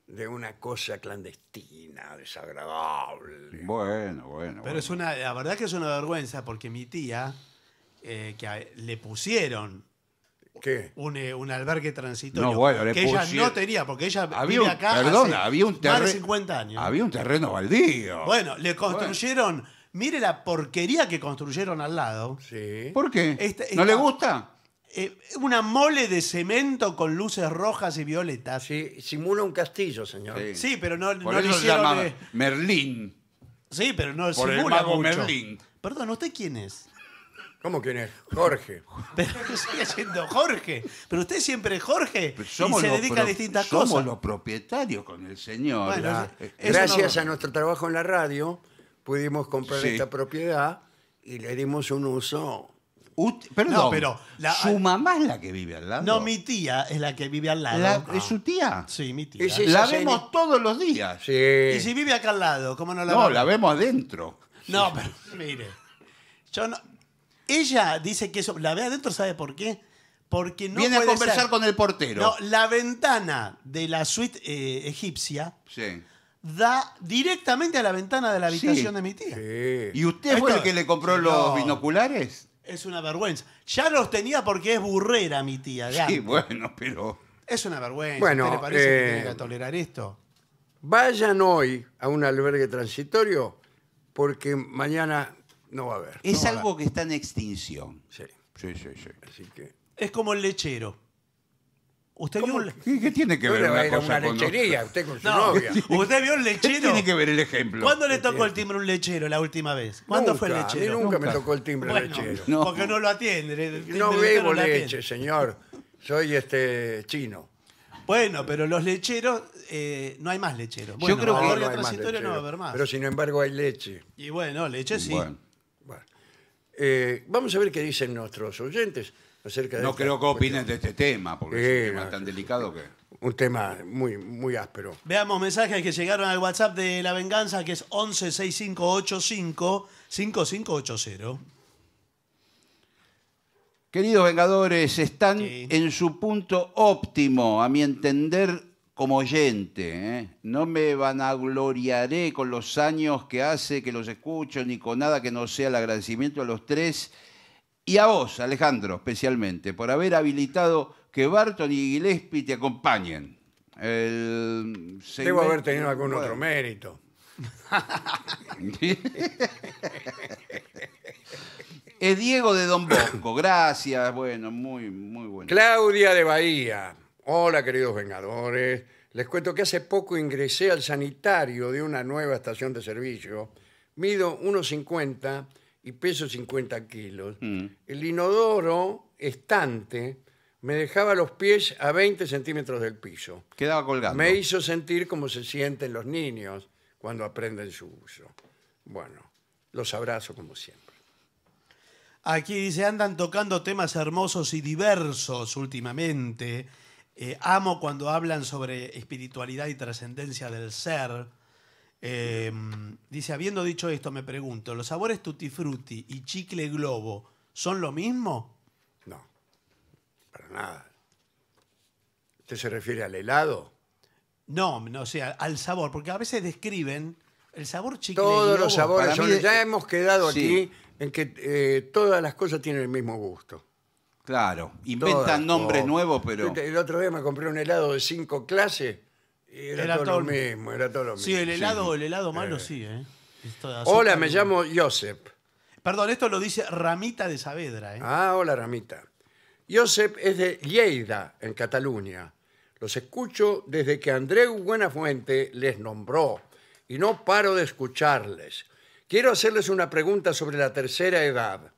A: de una cosa clandestina,
C: desagradable. Bueno, bueno. Pero es
B: una, la verdad que es una vergüenza porque mi tía, eh, que le pusieron ¿Qué? un, eh, albergue transitorio No, que ella no tenía, porque ella Había vive acá había un más 50 años.
C: Había un terreno baldío. Bueno,
B: le construyeron, mire la porquería que construyeron al lado. Sí. ¿Por qué? Este ¿No le gusta? Eh, una mole de cemento con luces rojas y violetas. Sí, simula un castillo, señor. Sí, pero no, no le llama Merlín. sí, pero no Por el mago Merlín. Perdón, ¿usted quién es? ¿Cómo quién es? Jorge. Pero sigue siendo Jorge. Pero usted siempre es Jorge y se dedica a distintas cosas. somos los
C: propietarios con el señor. Gracias a
A: nuestro trabajo en la radio pudimos comprar esta propiedad y le dimos un uso
B: perdón, pero su mamá es la que vive al lado. No, mi tía es la que vive al lado. Ah. ¿Es su tía? Sí, mi tía. La vemos todos los días. Sí. Y si vive acá al lado, ¿cómo no la vemos No, la vemos
C: adentro.
B: No, pero mire. Yo no- Ella dice que eso. La ve adentro, ¿sabe por qué? Porque no. Viene a conversar con el portero. No, la ventana de la suite eh, egipcia da directamente a la ventana de la habitación de mi tía.
C: ¿Y usted fue el que le compró los binoculares?
B: Es una vergüenza. Ya los tenía porque es burrera mi tía. Sí,
C: bueno, pero.
B: Es una vergüenza. Bueno, parece eh, que tolerar esto? Vayan hoy a un
A: albergue transitorio porque mañana no va a haber. Es algo que está en
C: extinción. Sí, Sí, sí, sí. así que.
B: Es como el lechero. ¿Usted ¿Qué, tiene que ver una, una, cosa lechería, usted con su novia. ¿Usted vio un lechero? tiene que ver el ejemplo? ¿Cuándo le tocó el timbre un lechero la última vez? ¿Cuándo nunca, fue el lechero? nunca, me tocó el timbre el lechero. Porque no lo atiende. No bebo leche, señor. Soy este chino. Bueno, pero los lecheros, eh, no hay más lecheros. Yo creo que no, no transitoria no va a haber más. Pero sin embargo hay leche. Y bueno, leche sí. Bueno. Eh, vamos
A: a ver qué dicen nuestros oyentes. No creo que opinen de este
C: tema, porque es un tema tan
A: delicado que... Un tema muy, muy áspero.
B: Veamos mensajes que llegaron al WhatsApp de La Venganza, que es 116585, 5580. Queridos Vengadores, están en su punto óptimo,
C: a mi entender, como oyente. ¿eh? No me vanagloriaré con los años que hace que los escucho, ni con nada que no sea el agradecimiento a los tres y a vos, Alejandro, especialmente, por haber habilitado que Barton y Gillespie te acompañen. El Debo haber tenido algún otro mérito. Es Diego de Don Bosco, gracias, bueno, muy, muy bueno. Claudia de Bahía. Hola,
A: queridos vengadores. Les cuento que hace poco ingresé al sanitario de una nueva estación de servicio. Mido 1,50 y peso 50 kilos. Mm. El inodoro estante me dejaba los pies a 20 centímetros del piso.
C: Quedaba colgado. Me
A: hizo sentir como se sienten los niños cuando aprenden su uso. Bueno, los abrazo como siempre.
B: Aquí dice, andan tocando temas hermosos y diversos últimamente. Eh, amo cuando hablan sobre espiritualidad y trascendencia del ser. Em, dice, habiendo dicho esto, me pregunto, ¿los sabores tutti frutti y chicle globo son lo mismo? No, para nada. ¿Usted se refiere al helado? No, no, o sea, al sabor, porque a veces describen el sabor chicle Todos los sabores, ya
A: hemos quedado aquí en que eh, todas las cosas tienen el mismo gusto.
C: Claro, inventan nombres oh. nuevos, pero...
A: El otro día me compré un helado de cinco clases era, todo, lo mismo, era todo lo mismo. Sí, el helado, El
B: helado malo eh. sí, ¿eh? Hola, me llamo Josep. Perdón, esto lo dice Ramita de
A: Saavedra. Eh. Ah, hola Ramita. Josep es de Lleida, en Cataluña. Los escucho desde que Andreu Buenafuente les nombró y no paro de escucharles. Quiero hacerles una pregunta sobre la tercera edad,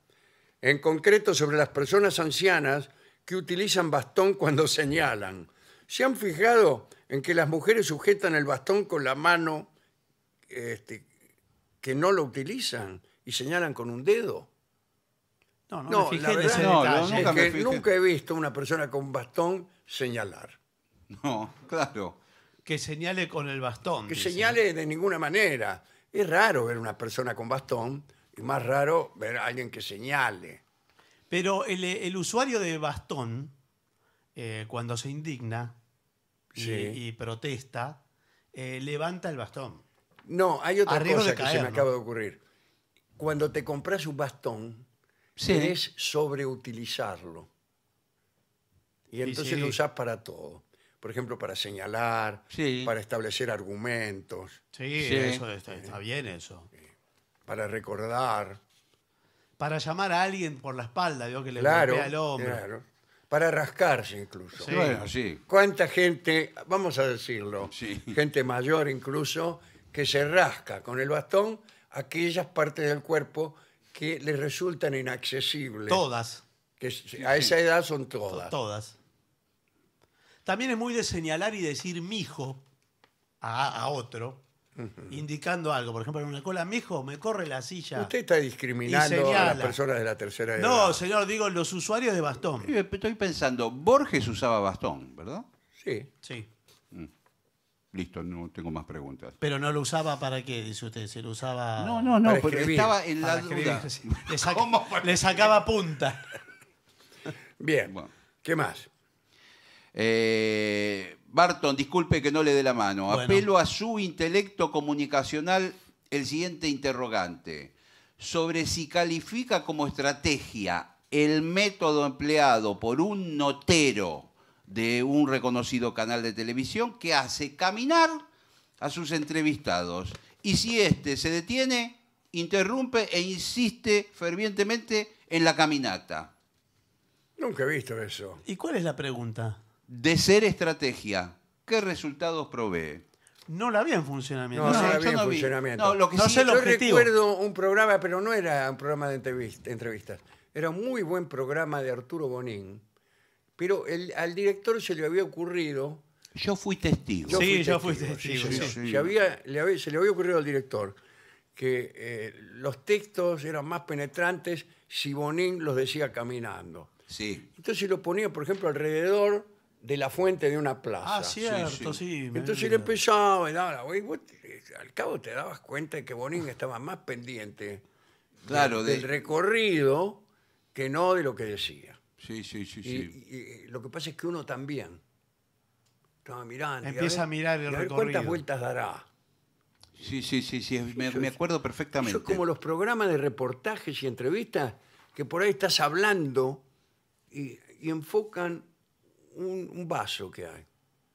A: en concreto sobre las personas ancianas que utilizan bastón cuando señalan. ¿Se han fijado en que las mujeres sujetan el bastón con la mano este, que no lo utilizan y señalan con un dedo. No, no, no nunca nunca he visto una persona con bastón señalar.
C: No, claro.
B: Que señale con el bastón. Que señale de ninguna manera. Es raro ver una persona con bastón y más raro ver a alguien que señale. Pero el, usuario de bastón, eh, cuando se indigna, y, protesta, eh, levanta el bastón. No, hay otra cosa que se me acaba de ocurrir.
A: Cuando te compras un bastón, es sobreutilizarlo. Y entonces lo usás para todo. Por ejemplo, para señalar, para establecer argumentos. Sí, está, bien eso. Para recordar.
B: Para llamar a alguien por la espalda, digo que le golpea el Claro
A: para rascarse incluso. ¿Cuánta gente, vamos a decirlo, gente mayor incluso, que se rasca con el bastón aquellas partes del cuerpo que le resultan inaccesibles? Todas. Que a esa edad son todas. Todas.
B: También es muy de señalar y decir mijo a, a otro indicando algo. Por ejemplo, en una cola, mijo, me corre la silla. Usted está discriminando a las personas de la tercera edad. No,
C: señor, digo los usuarios de bastón. estoy pensando, Borges usaba bastón, ¿verdad?
B: Sí. Sí.
C: Mm. Listo, no tengo más preguntas.
B: Pero no lo usaba para qué, dice usted, se lo usaba. No, no, no, estaba en la Le, sacaba punta. Bien. ¿Qué más? Eh,
C: Barton, disculpe que no le dé la mano. Apelo a su intelecto comunicacional el siguiente interrogante. Sobre si califica como estrategia el método empleado por un notero de un reconocido canal de televisión que hace caminar a sus entrevistados. Y si éste se detiene, interrumpe e insiste fervientemente en la caminata.
B: Nunca he visto eso. ¿Y cuál es la pregunta? de ser
C: estrategia, ¿qué resultados provee?
B: No la había en funcionamiento.
C: No, la había
E: en
B: funcionamiento.
C: No, yo recuerdo
A: un programa, pero no era un programa de entrevistas. Era un muy buen programa de Arturo Bonín. Pero al director se le había ocurrido.
C: Yo fui testigo. sí, yo fui testigo. se, le había,
A: ocurrido al director que eh, los textos eran más penetrantes si Bonín los decía caminando. Sí. Entonces lo ponía, por ejemplo, alrededor de la fuente de una plaza. Ah, cierto, sí. Entonces él empezaba y daba la Al cabo te dabas cuenta de que Bonín estaba más pendiente Claro, del recorrido que no de lo que decía.
C: Sí, sí, sí, sí.
A: y- eh, lo que pasa es que uno también estaba mirando. Empieza a mirar el ¿Cuántas vueltas dará?
C: Sí, sí, sí, sí, me, acuerdo perfectamente. Eso es
A: como los programas de reportajes y entrevistas que por ahí estás hablando y enfocan un, vaso que hay.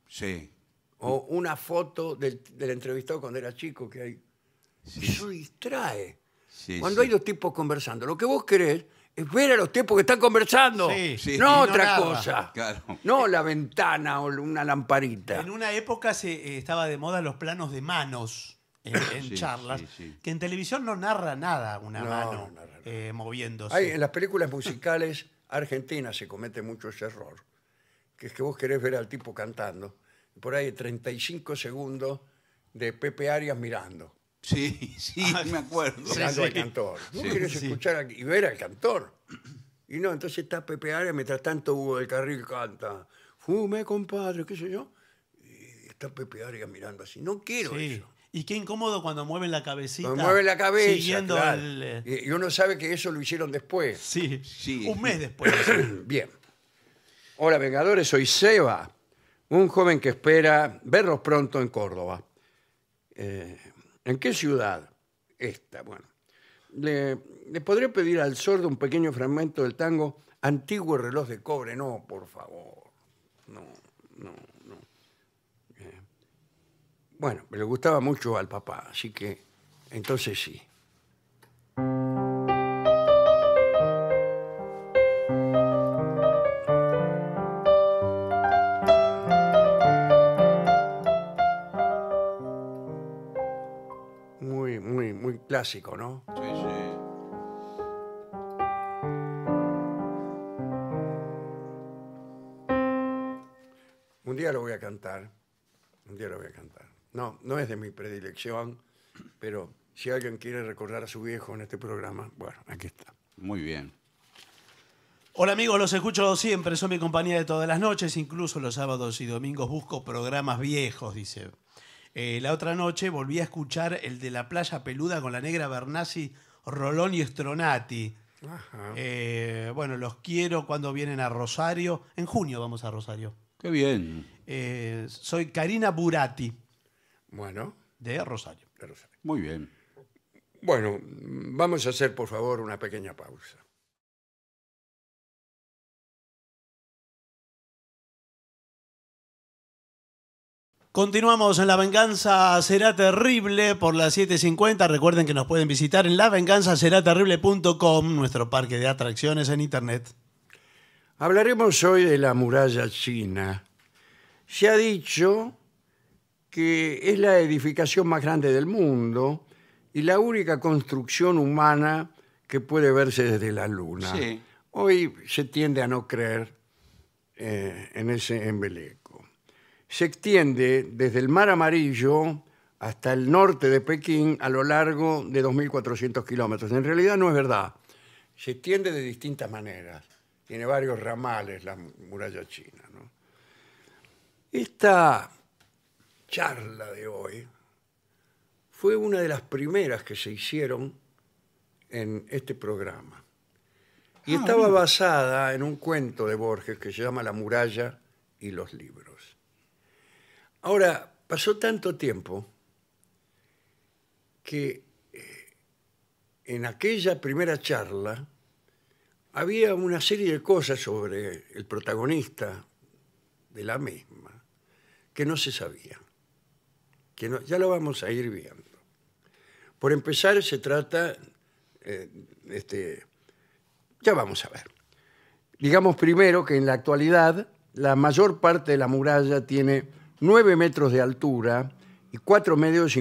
A: Sí. O una foto del, entrevistado cuando era chico que hay. Eso distrae. cuando hay dos tipos conversando, lo que vos querés es ver a los tipos que están conversando. no otra cosa. No la ventana o una
B: lamparita. En una época se eh, estaba de moda los planos de manos en, charlas, que en televisión no narra nada una mano eh, moviéndose. Hay, en las películas
A: musicales argentinas se comete mucho ese error que es que vos querés ver al tipo cantando. Por ahí 35 segundos de Pepe Arias mirando. Sí, sí, ah, me acuerdo. Mirando al cantor. ¿no quieres escuchar y ver al cantor. Y no, entonces está Pepe Arias, mientras tanto Hugo del Carril canta. Fume, compadre, qué
B: sé yo. Y está Pepe Arias mirando así. No quiero eso. Y qué incómodo cuando mueven la cabecita. Cuando mueven la cabeza.
A: Eh. y uno sabe que eso lo hicieron después. Sí,
B: Sí. Un mes después.
A: Bien. Hola, Vengadores, soy Seba, un joven que espera verlos pronto en Córdoba. Eh, ¿En qué ciudad? Esta, bueno. Le, podría pedir al sordo un pequeño fragmento del tango Antiguo reloj de cobre. No, por favor. No, no, no. Eh, bueno, le gustaba mucho al papá, así que entonces sí. ¿no? Un día lo voy a cantar. Un día lo voy a cantar. No, no es de mi predilección, pero si alguien quiere recordar a su viejo en este programa, bueno, aquí está.
C: Muy bien.
B: Hola amigos, los escucho siempre, son mi compañía de todas las noches, incluso los sábados y domingos busco programas viejos, dice. Eh, la otra noche volví a escuchar el de la playa peluda con la negra Bernasi, Rolón y Stronati. Eh, bueno, los quiero cuando vienen a Rosario. En junio vamos a Rosario.
C: Qué bien.
B: Eh, soy Karina Buratti. Bueno, de Rosario.
C: muy
A: bien.
E: Bueno, vamos a hacer por favor una pequeña pausa. Continuamos en La Venganza Será Terrible por las 7.50.
B: Recuerden que nos pueden visitar en lavenganzaseraterrible.com, nuestro parque de atracciones en Internet.
A: Hablaremos hoy de la muralla china. Se ha dicho que es la edificación más grande del mundo y la única construcción humana que puede verse desde la luna. Hoy se tiende a no creer eh, en ese embeleco se extiende desde el Mar Amarillo hasta el norte de Pekín a lo largo de 2.400 kilómetros. En realidad no es verdad. Se extiende de distintas maneras. Tiene varios ramales la muralla china. Esta charla de hoy fue una de las primeras que se hicieron en este programa. Y ah, estaba basada en un cuento de Borges que se llama La muralla y los libros. Ahora, pasó tanto tiempo que eh, en aquella primera charla había una serie de cosas sobre el protagonista de la misma que no se sabía, Que ya lo vamos a ir viendo. Por empezar, se trata, eh, este, ya vamos a ver. Digamos primero que en la actualidad la mayor parte de la muralla tiene 9 metros de altura y 4, metros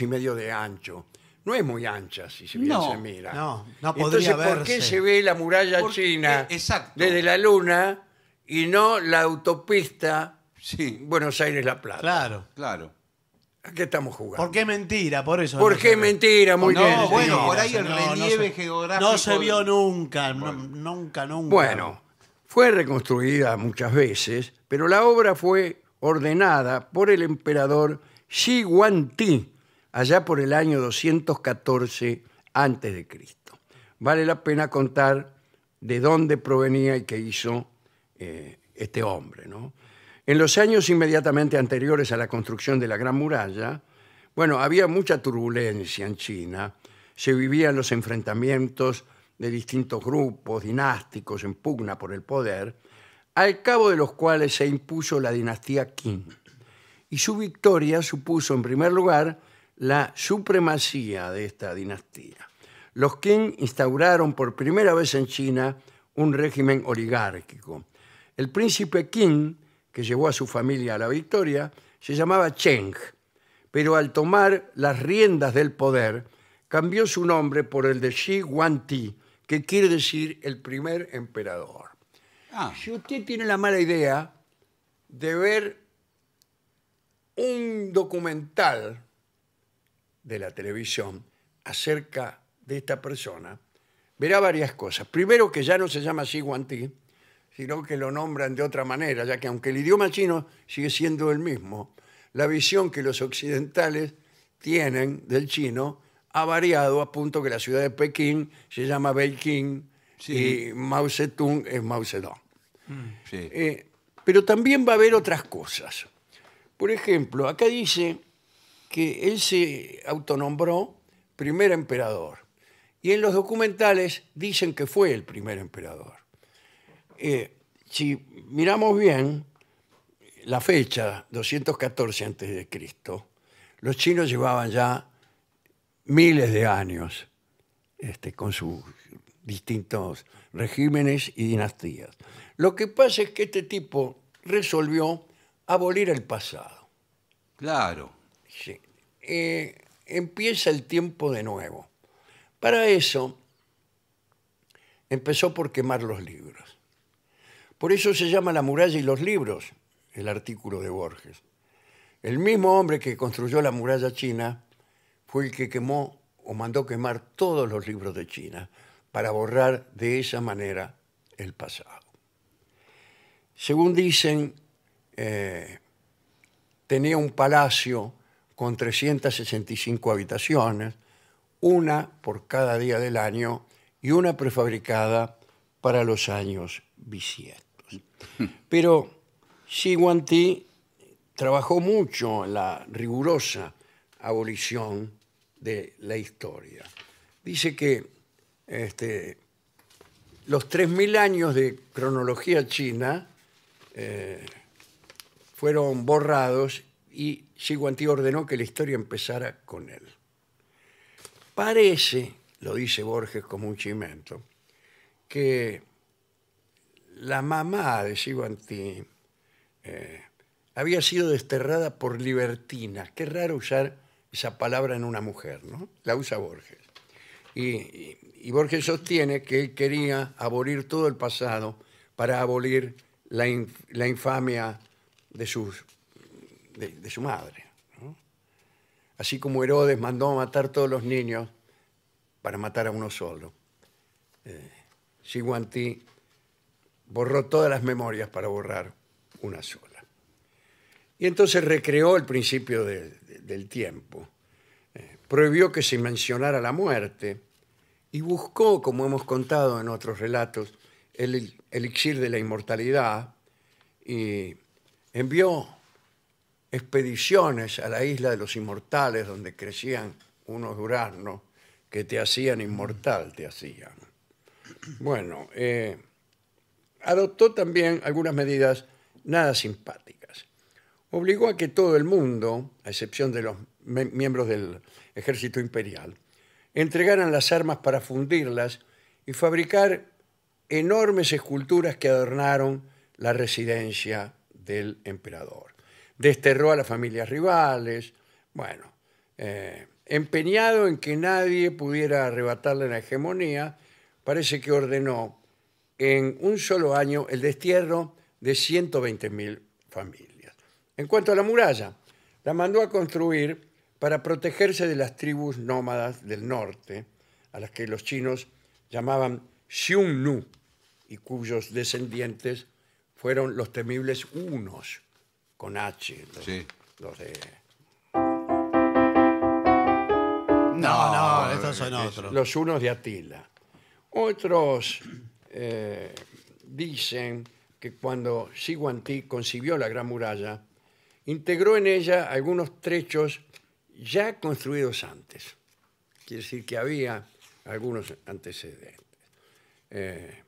A: y medio de ancho. No es muy ancha, si se, bien se mira. no,
E: no podría Entonces, ¿por qué se
A: ve la muralla china desde la luna y no la autopista Buenos Aires-La Plata?
B: Claro. claro. ¿A qué estamos jugando? ¿Por qué mentira? Por eso. ¿Por qué mentira? Muy No, bien. no bueno, por ahí el relieve geográfico No se vio
A: nunca,
B: nunca, nunca. Bueno,
A: fue reconstruida muchas veces, pero la obra fue ordenada por el emperador Xi Ti allá por el año 214 a.C. Vale la pena contar de dónde provenía y qué hizo eh, este hombre. En los años inmediatamente anteriores a la construcción de la Gran Muralla, bueno, había mucha turbulencia en China, se vivían los enfrentamientos de distintos grupos dinásticos en pugna por el poder, al cabo de los cuales se impuso la dinastía Qing. Y su victoria supuso, en primer lugar, la supremacía de esta dinastía. Los Qing instauraron por primera vez en China un régimen oligárquico. El príncipe Qing, que llevó a su familia a la victoria, se llamaba Cheng, pero al tomar las riendas del poder, cambió su nombre por el de Shi Ti, que quiere decir el primer emperador. Ah. Si usted tiene la mala idea de ver un documental de la televisión acerca de esta persona, verá varias cosas. Primero que ya no se llama así Guantí, sino que lo nombran de otra manera, ya que aunque el idioma chino sigue siendo el mismo, la visión que los occidentales tienen del chino ha variado a punto que la ciudad de Pekín se llama Beijing Sí. Y Mao Zedong es Mao Zedong. Mm. Eh, pero también va a haber otras cosas. Por ejemplo, acá dice que él se autonombró primer emperador. Y en los documentales dicen que fue el primer emperador. Eh, si miramos bien la fecha, 214 a.C., los chinos llevaban ya miles de años este, con su distintos regímenes y dinastías. Lo que pasa es que este tipo resolvió abolir el pasado. Claro. Eh, empieza el tiempo de nuevo. Para eso empezó por quemar los libros. Por eso se llama La muralla y los libros, el artículo de Borges. El mismo hombre que construyó la muralla china fue el que quemó o mandó quemar todos los libros de China para borrar de esa manera el pasado. Según dicen, eh, tenía un palacio con 365 habitaciones, una por cada día del año y una prefabricada para los años bisiestos. Pero Guanti trabajó mucho en la rigurosa abolición de la historia. Dice que este, los 3.000 años de cronología china eh, fueron borrados y Xi ordenó que la historia empezara con él. Parece, lo dice Borges como un chimento, que la mamá de Xi eh, había sido desterrada por libertina. Qué raro usar esa palabra en una mujer, ¿no? La usa Borges. Y, y, Borges sostiene que él quería abolir todo el pasado para abolir la, infamia de, su madre. Así como Herodes mandó matar todos los niños para matar a uno solo. Eh, borró todas las memorias para borrar una sola. Y entonces recreó el principio del tiempo prohibió que se mencionara la muerte y buscó, como hemos contado en otros relatos, el elixir de la inmortalidad y envió expediciones a la isla de los inmortales donde crecían unos duraznos que te hacían inmortal, te hacían. Bueno, eh, adoptó también algunas medidas nada simpáticas. Obligó a que todo el mundo, a excepción de los miembros del ejército imperial, entregaran las armas para fundirlas y fabricar enormes esculturas que adornaron la residencia del emperador. Desterró a las familias rivales, bueno, eh, empeñado en que nadie pudiera arrebatarle la hegemonía, parece que ordenó en un solo año el destierro de 120.000 familias. En cuanto a la muralla, la mandó a construir para protegerse de las tribus nómadas del norte, a las que los chinos llamaban Xiongnu y cuyos descendientes fueron los temibles unos, con H, los, de... No, no, estos son otros. Los unos de Atila. Otros eh, dicen que cuando Xi Guanti concibió la Gran Muralla, integró en ella algunos trechos ya construidos antes. Quiere decir que había algunos antecedentes. Eh,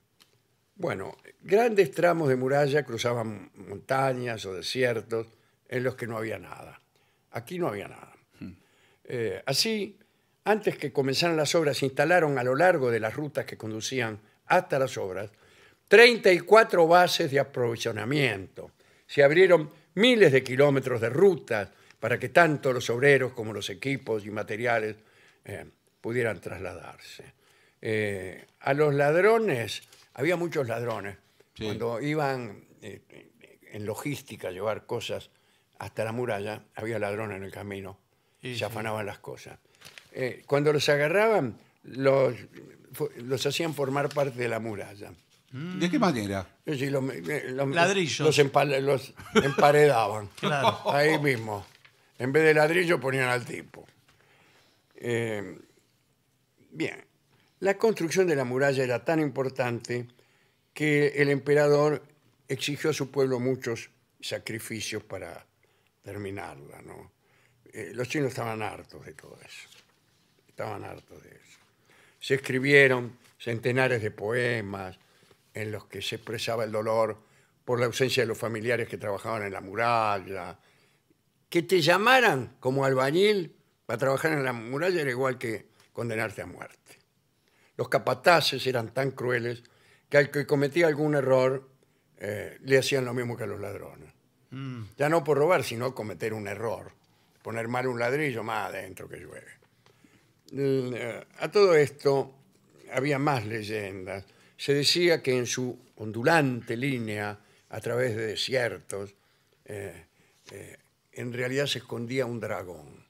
A: bueno, grandes tramos de muralla cruzaban montañas o desiertos en los que no había nada. Aquí no había nada. Hmm. Eh, así, antes que comenzaran las obras, se instalaron a lo largo de las rutas que conducían hasta las obras 34 bases de aprovisionamiento. Se abrieron miles de kilómetros de rutas para que tanto los obreros como los equipos y materiales eh, pudieran trasladarse. Eh, a los ladrones, había muchos ladrones, cuando iban eh, en logística a llevar cosas hasta la muralla, había ladrones en el camino, se afanaban las cosas. cuando los agarraban, los, los hacían formar parte de la muralla.
C: Mm. ¿De qué manera?
A: los, Ladrillos. Los, emparedaban. Ahí mismo en vez de ladrillo ponían al tipo. Eh, bien, la construcción de la muralla era tan importante que el emperador exigió a su pueblo muchos sacrificios para terminarla. Eh, los chinos estaban hartos de todo eso. Estaban hartos de eso. Se escribieron centenares de poemas en los que se expresaba el dolor por la ausencia de los familiares que trabajaban en la muralla, que te llamaran como albañil para trabajar en la muralla era igual que condenarte a muerte. Los capataces eran tan crueles que al que cometía algún error eh, le hacían lo mismo que a los ladrones. Mm. Ya no por robar, sino cometer un error. Poner mal un ladrillo más adentro que llueve. Eh, a todo esto había más leyendas. Se decía que en su ondulante línea, a través de desiertos, eh, en realidad se escondía un dragón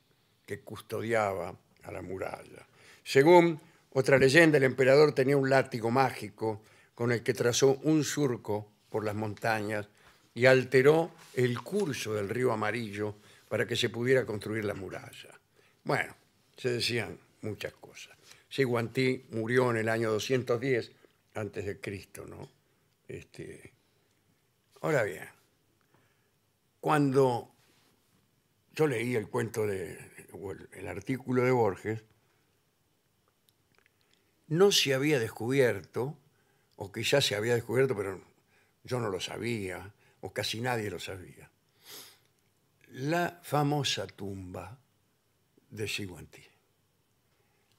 A: que custodiaba a la muralla. Según otra leyenda, el emperador tenía un látigo mágico con el que trazó un surco por las montañas y alteró el curso del río amarillo para que se pudiera construir la muralla. Bueno, se decían muchas cosas. Guantí murió en el año 210 antes de Cristo, ¿no? Este... ahora bien, cuando yo leí el cuento de, el, artículo de Borges, no se había descubierto, o quizás se había descubierto, pero yo no lo sabía, o casi nadie lo sabía, la famosa tumba de Siguantí.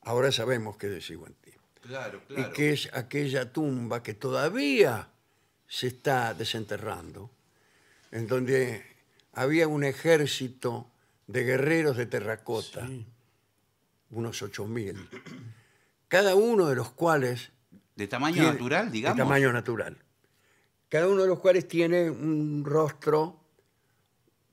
A: Ahora sabemos que es de Siguantí.
C: Claro, claro. Y que
A: es aquella tumba que todavía se está desenterrando, en donde había un ejército de guerreros de terracota, unos 8.000, cada uno de los cuales De tamaño natural, digamos. De tamaño natural. Cada uno de los cuales tiene un rostro,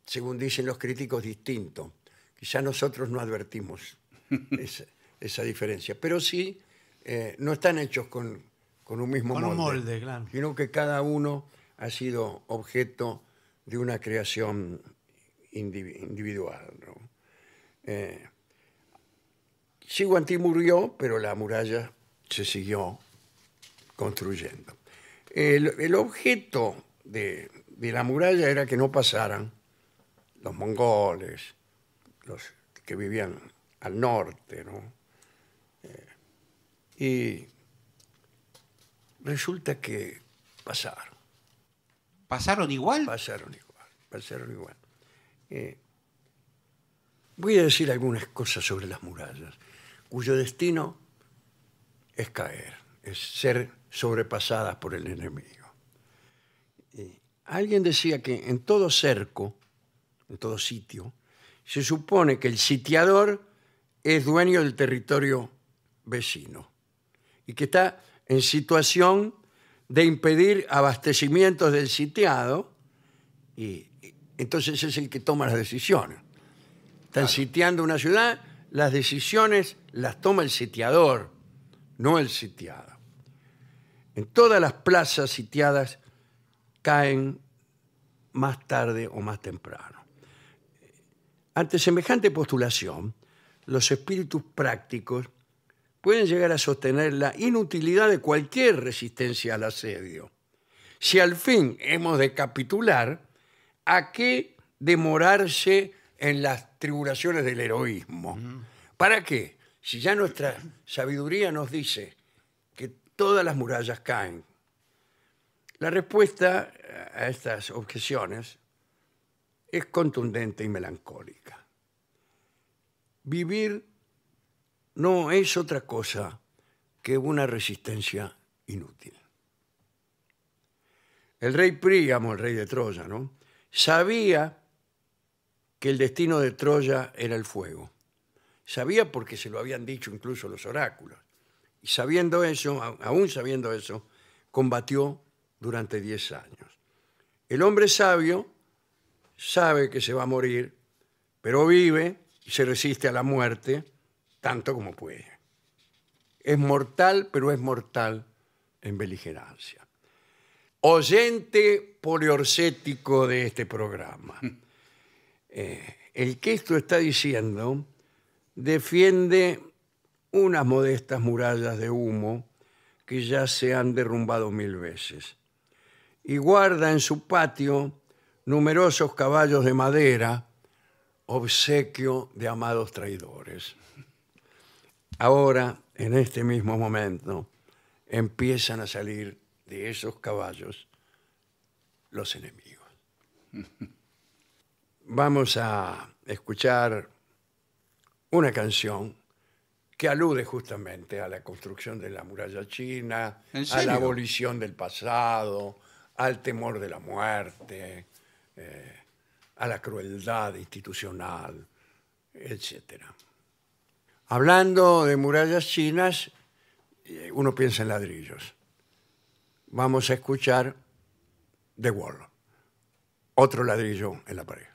A: según dicen los críticos, distinto. Quizá nosotros no advertimos esa, diferencia, pero sí eh, no están hechos con, un mismo Con molde, sino que cada uno ha sido objeto de una creación individual. ¿no? Eh, murió, pero la muralla se siguió construyendo. El, objeto de, la muralla era que no pasaran los mongoles, los que vivían al norte, eh, y resulta que pasaron. ¿Pasaron igual? Pasaron igual, pasaron igual. Eh, voy a decir algunas cosas sobre las murallas, cuyo destino es caer, es ser sobrepasadas por el enemigo. Eh, alguien decía que en todo cerco, en todo sitio, se supone que el sitiador es dueño del territorio vecino y que está en situación de impedir abastecimientos del sitiado y, entonces es el que toma las decisiones. Están sitiando una ciudad, las decisiones las toma el sitiador, no el sitiado. En todas las plazas sitiadas caen más tarde o más temprano. Ante semejante postulación, los espíritus prácticos pueden llegar a sostener la inutilidad de cualquier resistencia al asedio. Si al fin hemos de capitular, ¿a qué demorarse en las tribulaciones del heroísmo? Mm. ¿Para qué? Si ya nuestra sabiduría nos dice que todas las murallas caen. La respuesta a estas objeciones es contundente y melancólica. Vivir no es otra cosa que una resistencia inútil. El rey Príamo, el rey de Troya, ¿no? Sabía que el destino de Troya era el fuego. Sabía porque se lo habían dicho incluso los oráculos. Y sabiendo eso, aún sabiendo eso, combatió durante 10 años. El hombre sabio sabe que se va a morir, pero vive y se resiste a la muerte tanto como puede. Es mortal, pero es mortal en beligerancia. Oyente poliorcético de este programa. Mm. Eh, el que esto está diciendo defiende unas modestas murallas de humo que ya se han derrumbado mil veces y guarda en su patio numerosos caballos de madera, obsequio de amados traidores ahora, en este mismo momento, empiezan a salir de esos caballos los enemigos. Vamos a escuchar una canción que alude justamente a la construcción de la muralla china, a la abolición del pasado, al temor de la muerte, eh, a la crueldad institucional, etcétera. Hablando de murallas chinas, eh, uno piensa en ladrillos. Vamos a escuchar The Wall, otro ladrillo en la pared.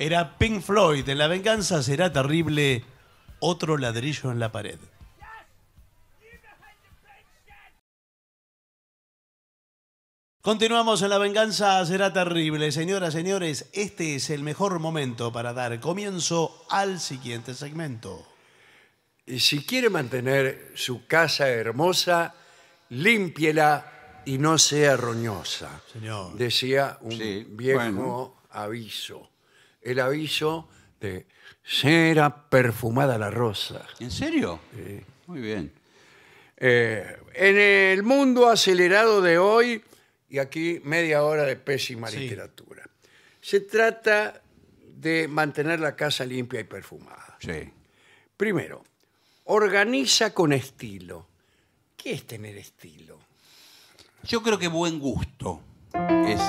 B: Era Pink Floyd. En la venganza será terrible. Otro ladrillo en la pared. Continuamos en La Venganza Será Terrible. Señoras, señores, este es el mejor momento para dar comienzo al siguiente segmento. Y si quiere mantener su casa hermosa,
A: límpiela y no sea roñosa. Decía
D: un viejo
A: aviso el aviso de cera perfumada la rosa. ¿En serio? Sí. Muy bien. Eh, en el mundo acelerado de hoy, y aquí media hora de pésima literatura, se trata de mantener la casa limpia y perfumada. Sí. Primero, organiza con estilo. ¿Qué es tener estilo?
C: Yo creo que buen gusto es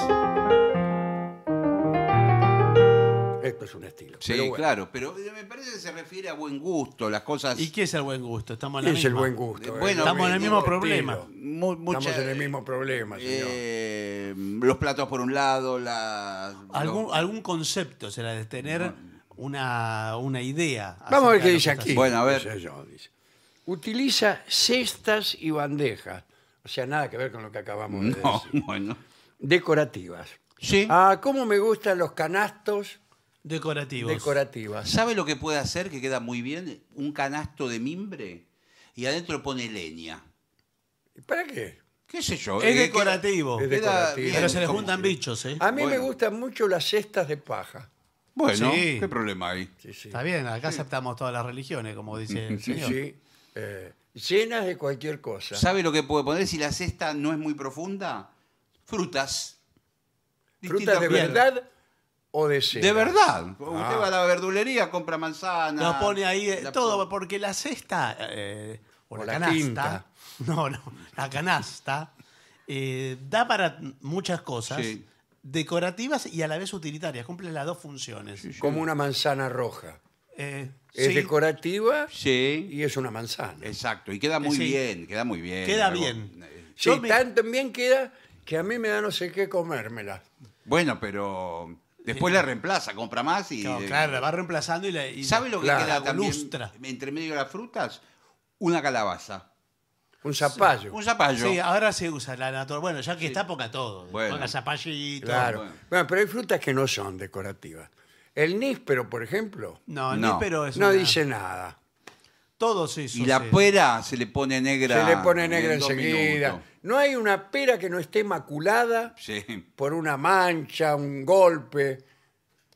C: es un estilo. Sí, claro, pero me parece que se refiere a buen gusto,
B: las cosas. ¿Y qué es el buen gusto? Estamos en el buen gusto? Eh, estamos en el mismo problema.
C: estamos en el mismo problema, eh, señor. Eh, los platos por un lado, la. Algún,
B: concepto será de tener una, una idea. Vamos a ver qué dice aquí. Bueno, a ver. Utiliza cestas y bandejas. O sea,
C: nada que ver con lo que acabamos de decir. Bueno.
A: Decorativas. Sí. Ah, cómo me gustan los canastos
C: Decorativos.
A: Decorativas.
C: ¿Sabe lo que puede hacer que queda muy bien? Un canasto de mimbre y adentro pone leña. para qué? ¿Qué sé
A: yo? Es, eh, decorativo. Pero se le juntan bichos, ¿eh? A mí me gustan mucho las cestas de paja.
C: Bueno, ¿qué problema hay? Está
B: bien, acá aceptamos todas las religiones,
A: como dice
C: el señor. Sí, eh,
E: llenas
A: de cualquier cosa.
C: ¿Sabe lo que puede poner si la cesta no es muy profunda? Frutas. Frutas de verdad
A: de verdad. Usted va a
B: la verdulería, compra manzana. lo pone ahí eh, todo, porque la cesta eh, o, la, canasta. No, no, la canasta eh, da para muchas cosas. Decorativas y a la vez utilitarias, cumple las dos funciones. Como una manzana roja. es decorativa
C: sí y es una manzana. Exacto, y queda
B: muy
A: bien,
C: queda muy bien.
B: Queda bien.
A: también queda que a mí me da no sé qué comérmela.
C: Bueno, pero Después la reemplaza, compra más y. Eh, claro, la va reemplazando y la. Y ¿Sabe lo que queda también lustra. entre medio de las frutas? Una calabaza. Un zapallo. un zapallo. Sí, ahora
B: se usa la natural. Bueno, ya que está, poca todo. Bueno. Ponga zapallito. Claro.
A: Bueno. pero hay frutas que no son decorativas. El níspero, por ejemplo. No, el níspero es. No dice nada. Y la eh. pera
C: se le pone negra. Se le pone negra enseguida.
A: No
B: hay una pera que no esté maculada por una mancha, un golpe.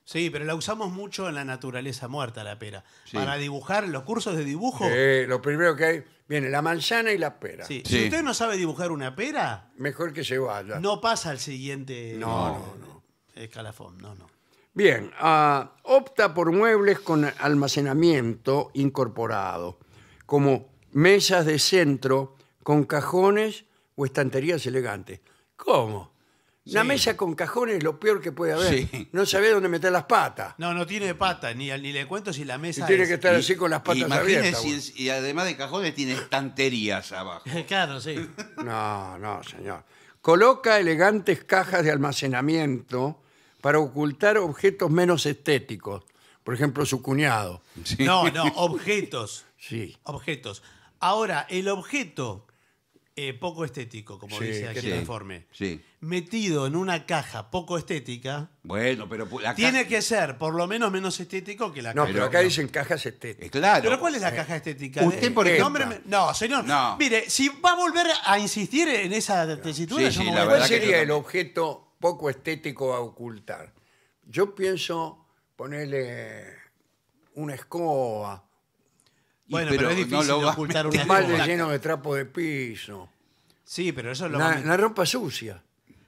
B: Sí, pero la usamos mucho en la naturaleza muerta, la pera. Para dibujar los cursos de dibujo. Eh, lo primero que hay, viene la manzana y la pera. Si usted no sabe dibujar una pera, Mejor que se vaya. no pasa al siguiente No, no, no. escalafón. No, no.
A: Bien, ah, opta por muebles con almacenamiento incorporado, como mesas de centro con cajones o estanterías elegantes. ¿Cómo? Una mesa con cajones es lo peor que puede haber.
B: No sabe dónde meter las patas. No, no tiene patas, ni, ni le cuento si la mesa. tiene que estar así con las patas abiertas.
C: y además de cajones tiene estanterías abajo.
E: claro, sí.
C: No, no, señor.
A: Coloca elegantes cajas de almacenamiento para ocultar objetos menos estéticos. Por ejemplo, su cuñado. No, no,
B: objetos. Sí. Objetos. Ahora, el objeto eh, poco estético, como dice aquí el informe, metido en una caja poco estética, Bueno, pero tiene que ser por lo menos menos estético que la No, caja. No, Pero- acá dicen cajas estéticas. Eh, claro. ¿Pero cuál es la eh, caja estética? Usted, por ejemplo- No, señor. Mire, si va a volver a insistir en esa tesitura, Sí, yo la a- ¿Cuál sería el objeto
A: poco estético a ocultar. Yo pienso ponerle una escoba, Bueno, pero, es difícil ocultar un una lleno
B: de trapo de piso, Sí, pero eso lo va a la, ropa sucia.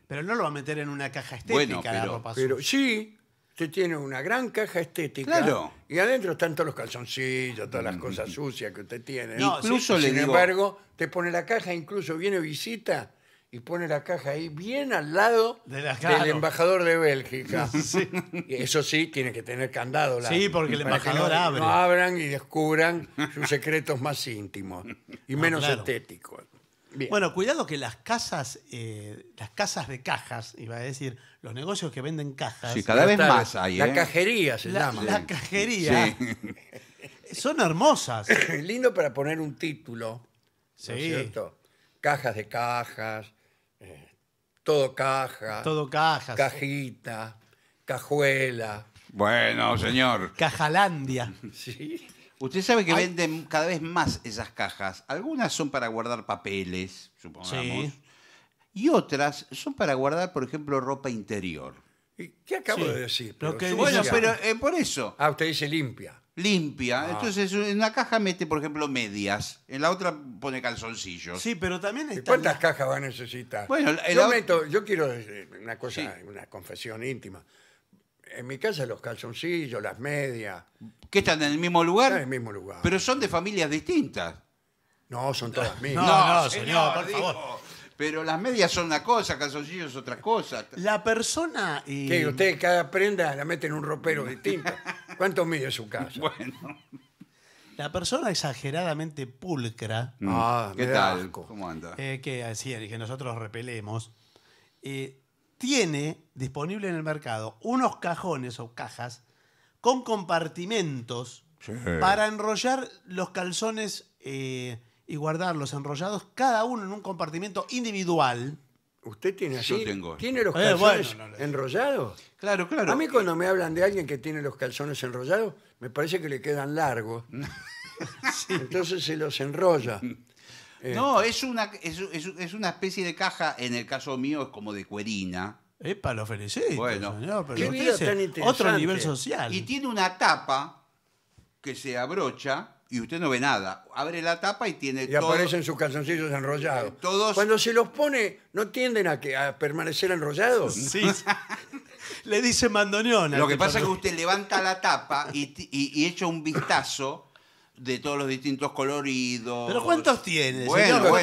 B: Pero no lo va a meter en una caja estética la pero- sucia. Pero sí,
A: usted tiene una gran caja estética Claro. y adentro están todos los calzoncillos, todas las cosas sucias que usted tiene. Incluso Sin embargo, te pone la caja, incluso viene visita y pone la caja ahí bien al lado del embajador de Bélgica. eso sí, tiene que tener candado. la- Sí, porque el embajador abre. abran y descubran sus secretos
B: más íntimos y menos estéticos. Bueno, cuidado que las casas, eh, las casas de cajas, iba a decir, los negocios que venden cajas, Sí, cada vez más la- ¿eh? cajería se llama. la cajería, son hermosas.
A: Lindo para poner un título. Sí. cierto? Cajas de cajas, eh, todo caja. Todo caja Cajita,
C: cajuela. Bueno, señor. Cajalandia. Usted sabe que venden cada vez más esas cajas. Algunas son para guardar papeles, supongamos. Y otras son para guardar, por ejemplo, ropa interior.
E: ¿Qué acabo de
C: decir? Bueno, pero
A: eh, por eso. Ah, usted dice limpia
C: limpia. Ah. Entonces, en una caja mete, por ejemplo, medias. En la otra pone calzoncillos. Sí, pero también ¿Cuántas cajas va a
A: necesitar? Bueno, el yo, yo quiero eh, una cosa, una confesión íntima. En mi casa los calzoncillos, las medias. qué están en el mismo lugar? Están en el mismo lugar. Pero
C: son de familias distintas.
A: No, son todas mismas. No, no, señor, por favor.
C: Pero las medias son una cosa, calzoncillos otra cosa. La persona. y eh, Que usted cada
A: prenda la mete en un ropero distinto. ¿Cuánto mide su casa? Bueno.
B: La persona exageradamente pulcra mm. Ah, ¿Qué tal?
C: ¿Cómo anda?
B: Eh, que así ah, que nosotros repelemos, eh, tiene disponible en el mercado unos cajones o cajas con compartimentos para enrollar los calzones y guardarlos enrollados cada uno en un compartimiento individual. ¿Usted tiene así? Yo tengo. ¿Tiene los eh, calzones enrollados? Claro, claro. A mí
A: cuando me hablan de alguien que tiene los calzones enrollados, me parece que le quedan largos. Entonces se los enrolla.
C: No, es una, es, una especie de caja, en el caso mío es como de cuerina, para lo felicito, Bueno. pero es otro nivel social. y tiene una tapa que se abrocha y usted no ve nada. Abre la tapa y tiene Y aparecen sus calzoncillos enrollados. Eh, todos- Cuando se los pone, ¿no tienden a, que, a permanecer enrollados? Sí. Le dice mandoneón. Lo que pasa es que usted levanta la tapa y, echa un vistazo de todos los distintos coloridos. ¿Pero cuántos
E: tiene, Bueno, señor?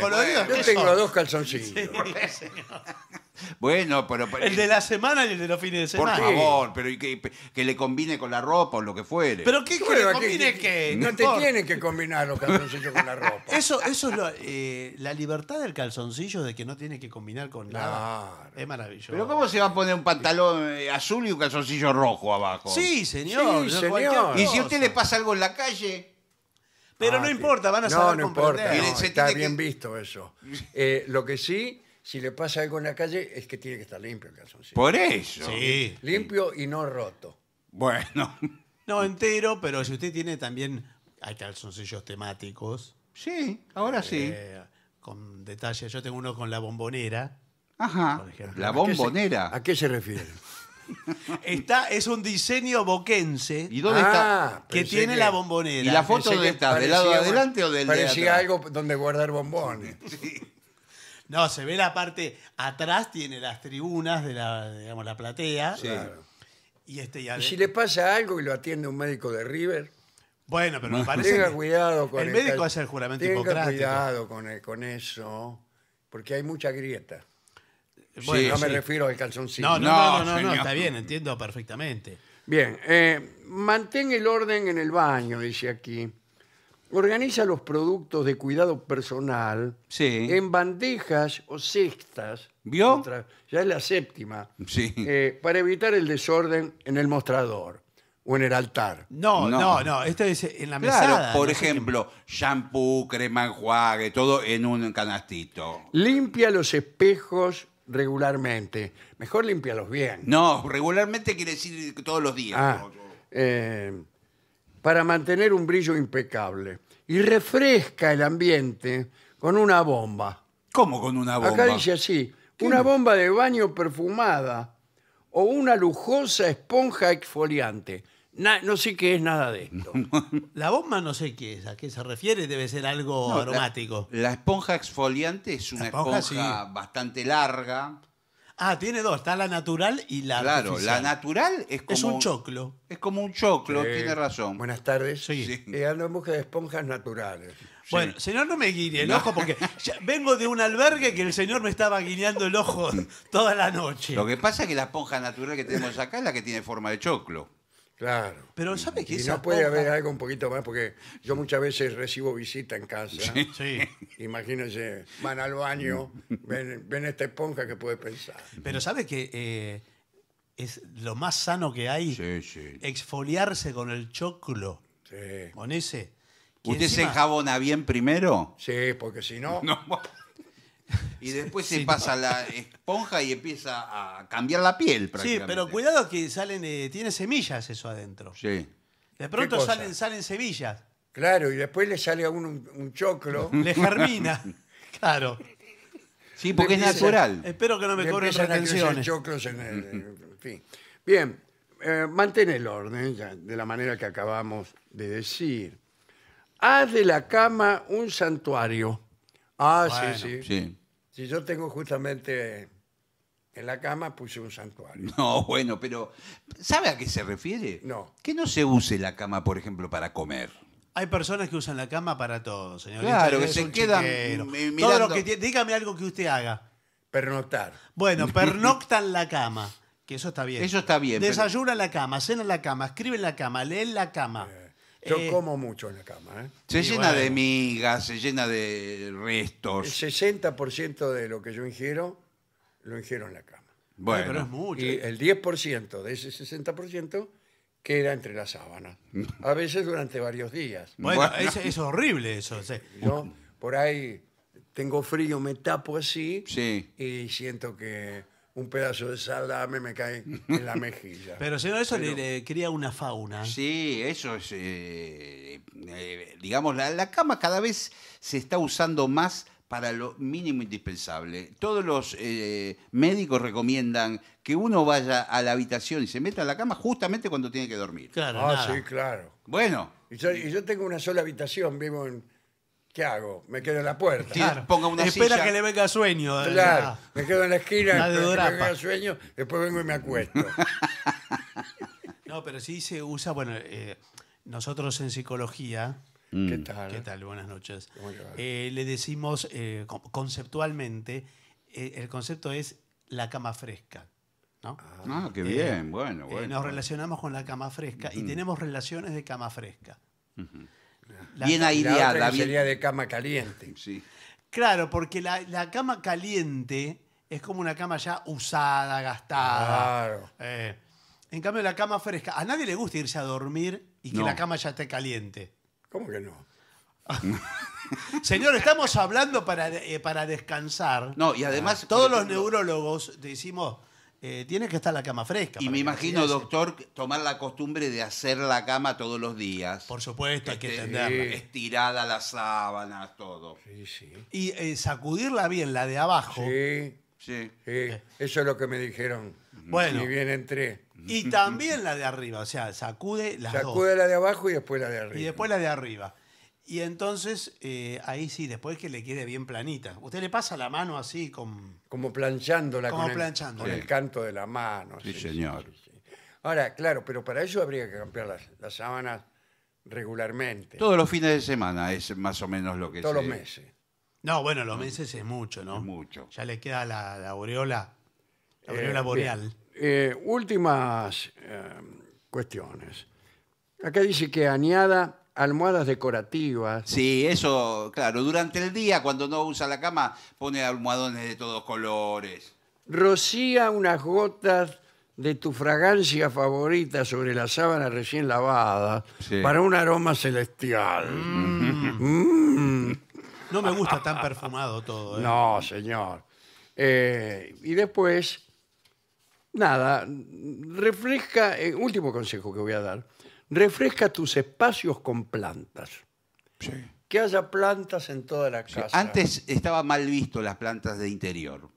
E: coloridos? Yo tengo dos calzoncillos.
C: Bueno, pero, El de la semana y el de los fines
E: de semana Por favor,
C: pero que, le combine con la ropa o lo que fuere. ¿Pero qué que combine que. No te
B: tienen que combinar los calzoncillos con la ropa. Eso, eso es eh, la libertad del calzoncillo de que no tiene que combinar con nada. Es maravilloso. Pero
C: ¿cómo se va a poner un pantalón eh, azul y un calzoncillo rojo abajo? Sí, señor. señor. Y si a usted
B: le pasa algo en la calle,
D: Pero no ah, importa, van a
A: saber no comprender. importa. está bien visto eso. Eh, lo que sí si le pasa algo en la calle, es que tiene que estar limpio el calzoncillo. Por eso. Sí.
D: Limpio
B: y no roto. Bueno. No entero, pero si usted tiene también. Hay calzoncillos temáticos. Sí, ahora sí. Eh, con detalles. Yo tengo uno con la bombonera. Ajá. La bombonera. ¿A qué se refiere? Está, es un diseño boquense ¿Y dónde está? Ah, que tiene la bombonera. ¿Y la foto dónde está? ¿Del lado de adelante o del de Parecía algo donde guardar bombones. Sí. No, se ve la parte atrás, tiene las tribunas de la, digamos, la platea. Y, este, si
A: le pasa algo y lo atiende un médico de River, Bueno, pero me parece. cuidado con el médico hace el juramento hipocrático. cuidado con, con eso, porque
B: hay mucha grieta. no me refiero al calzoncillo. No, no, no, no, está bien, entiendo perfectamente.
A: Bien, eh, mantén el orden en el baño, dice aquí organiza los productos de cuidado personal en bandejas o cestas. ¿Vio? ya es la séptima. Sí. Eh, para evitar el desorden en el mostrador o en el altar. No, No. no,
B: es en la mesada.
A: por
C: ejemplo, shampoo, crema enjuague, todo en un canastito.
A: Limpia los espejos regularmente. Mejor limpialos bien. No,
C: regularmente quiere decir todos los días. Ah,
A: eh, para mantener un brillo impecable y refresca el ambiente con una bomba. ¿Cómo con una bomba? Acá dice así, una bomba de baño perfumada o una lujosa esponja exfoliante.
B: no sé qué es nada de esto. La bomba no sé qué es, a qué se refiere, debe ser algo aromático. La, esponja exfoliante es una esponja,
C: bastante larga
B: Ah, tiene dos, está la natural y la Claro, la natural es como... Es un choclo. Es como un choclo, tiene
C: razón. Buenas tardes.
B: Sí. Eh, Hablamos de esponjas naturales. Bueno, señor, no me guíe el ojo porque vengo de un albergue que el señor me estaba guiñando el ojo mm. toda la noche. Lo que pasa es que la esponja natural que tenemos acá es la
C: que tiene forma de choclo. Claro. Pero ¿sabe que Y no puede haber
A: algo un poquito más, porque yo muchas veces recibo visita en casa. Sí. Imagínense, van al baño, ven, esta esponja que puede pensar. Pero
B: ¿sabe que eh, es lo más sano que hay? Sí, sí. Exfoliarse con el choclo. Sí. Con ese. ¿Usted se
C: bien primero?
B: Sí, porque si no, No y
C: después se pasa la esponja y empieza a cambiar la piel prácticamente. Sí, pero
B: cuidado que salen, eh, tiene semillas eso adentro. Sí. De pronto salen, salen semillas. Claro, y después le sale a uno un, choclo. Le germina, claro.
A: Sí, porque es natural. Espero que no me cobren retenciones. choclos en el, Bien, eh, mantén el orden de la manera que acabamos de decir. Haz de la cama un santuario Ah, sí, sí, Si yo tengo justamente en la cama, puse un santuario.
C: No, bueno, pero ¿sabe a qué se refiere? No. Que no se use la cama, por ejemplo, para comer.
B: Hay personas que usan la cama para todo, señor. Claro, que se quedan, Todo lo que dígame algo que usted haga. Pernoctar. Bueno, pernoctan la cama, que eso está bien. Eso está bien, Desayuna la cama, cena en la cama, escribe en la cama, lee en la cama. Eh. Yo eh, como mucho en la cama.
A: ¿eh?
C: Se llena de migas, se llena de restos?
A: El 60% de lo que yo ingiero, lo ingiero en la cama. Bueno, Pero es mucho. Y el
C: 10%
A: de ese 60% queda entre las sábanas. A veces durante varios días. Bueno, Es,
B: horrible eso.
A: por ahí tengo frío, me tapo así y siento que un pedazo de salame me cae en la mejilla. Pero si eso
B: le, cría una fauna.
C: Sí, eso es, eh, eh, eh, digamos, la, cama cada vez se está usando más para lo mínimo indispensable. Todos los médicos recomiendan que uno vaya a la habitación y se meta en la cama justamente cuando tiene que dormir. Claro, Ah, sí, claro. Bueno, y yo tengo una sola
A: habitación, vivo en, ¿Qué hago? Me quedo en la puerta. Ponga una Espera que le
D: venga sueño.
A: Eh. Claro, me quedo en la esquina, me sueño,
B: después vengo y me acuesto. No, pero sí se usa, bueno, eh, nosotros en psicología, mm. ¿Qué tal? ¿qué tal? Buenas noches. Eh, le decimos conceptualmente, el concepto es la cama fresca. ¿no?
C: Ah, qué bien, bueno, bueno. nos
B: relacionamos con la cama fresca y mm. tenemos relaciones de cama fresca bien aireada. La de
A: cama caliente. Sí.
B: Claro, porque la, cama caliente es como una cama ya usada, gastada. Claro. Eh, en cambio, la cama fresca. A nadie le gusta irse a dormir y que la cama ya esté caliente. ¿Cómo que no? Señor, estamos hablando para, eh, para descansar. No, y además. Todos los neurólogos decimos eh, tiene que estar la cama fresca. Y me imagino,
C: doctor, tomar la costumbre de hacer la cama todos los días. Por supuesto, hay que este, eh, Estirada la sábana, todo. Sí, sí.
B: Y eh, sacudirla bien, la de abajo. Sí,
A: Sí. Eso es lo que me dijeron. Bueno. Y bien entré.
B: Y también la de arriba, o sea, sacude las dos. Sacude la de abajo y después la de arriba. Y después la de arriba. Y entonces, eh, ahí sí, después que le quede bien planita. Usted le pasa la mano así Como planchándola Como con, con El, canto de la mano.
C: Sí, señor.
A: Ahora, claro, pero para ello habría que cambiar las, sábanas regularmente.
C: Todos los fines de semana es más o menos lo que todos los meses.
B: No, bueno, los meses es mucho, ¿no? Es mucho. Ya le queda la, la aureola, eh, aureola boreal.
C: Eh, últimas
A: cuestiones. Acá dice que añada almohadas decorativas.
C: Sí, eso, claro, durante el día cuando no usa la cama pone almohadones de todos colores.
A: Rocía unas gotas de tu fragancia favorita sobre la sábana recién lavada para un aroma celestial. Mm. Mm.
B: No me gusta tan perfumado todo. ¿eh? No,
A: señor. Eh, y después, nada, refresca, eh, último consejo que voy a dar, refresca tus espacios con plantas. Que haya plantas en toda la casa. Antes estaba
C: mal visto las plantas de interior.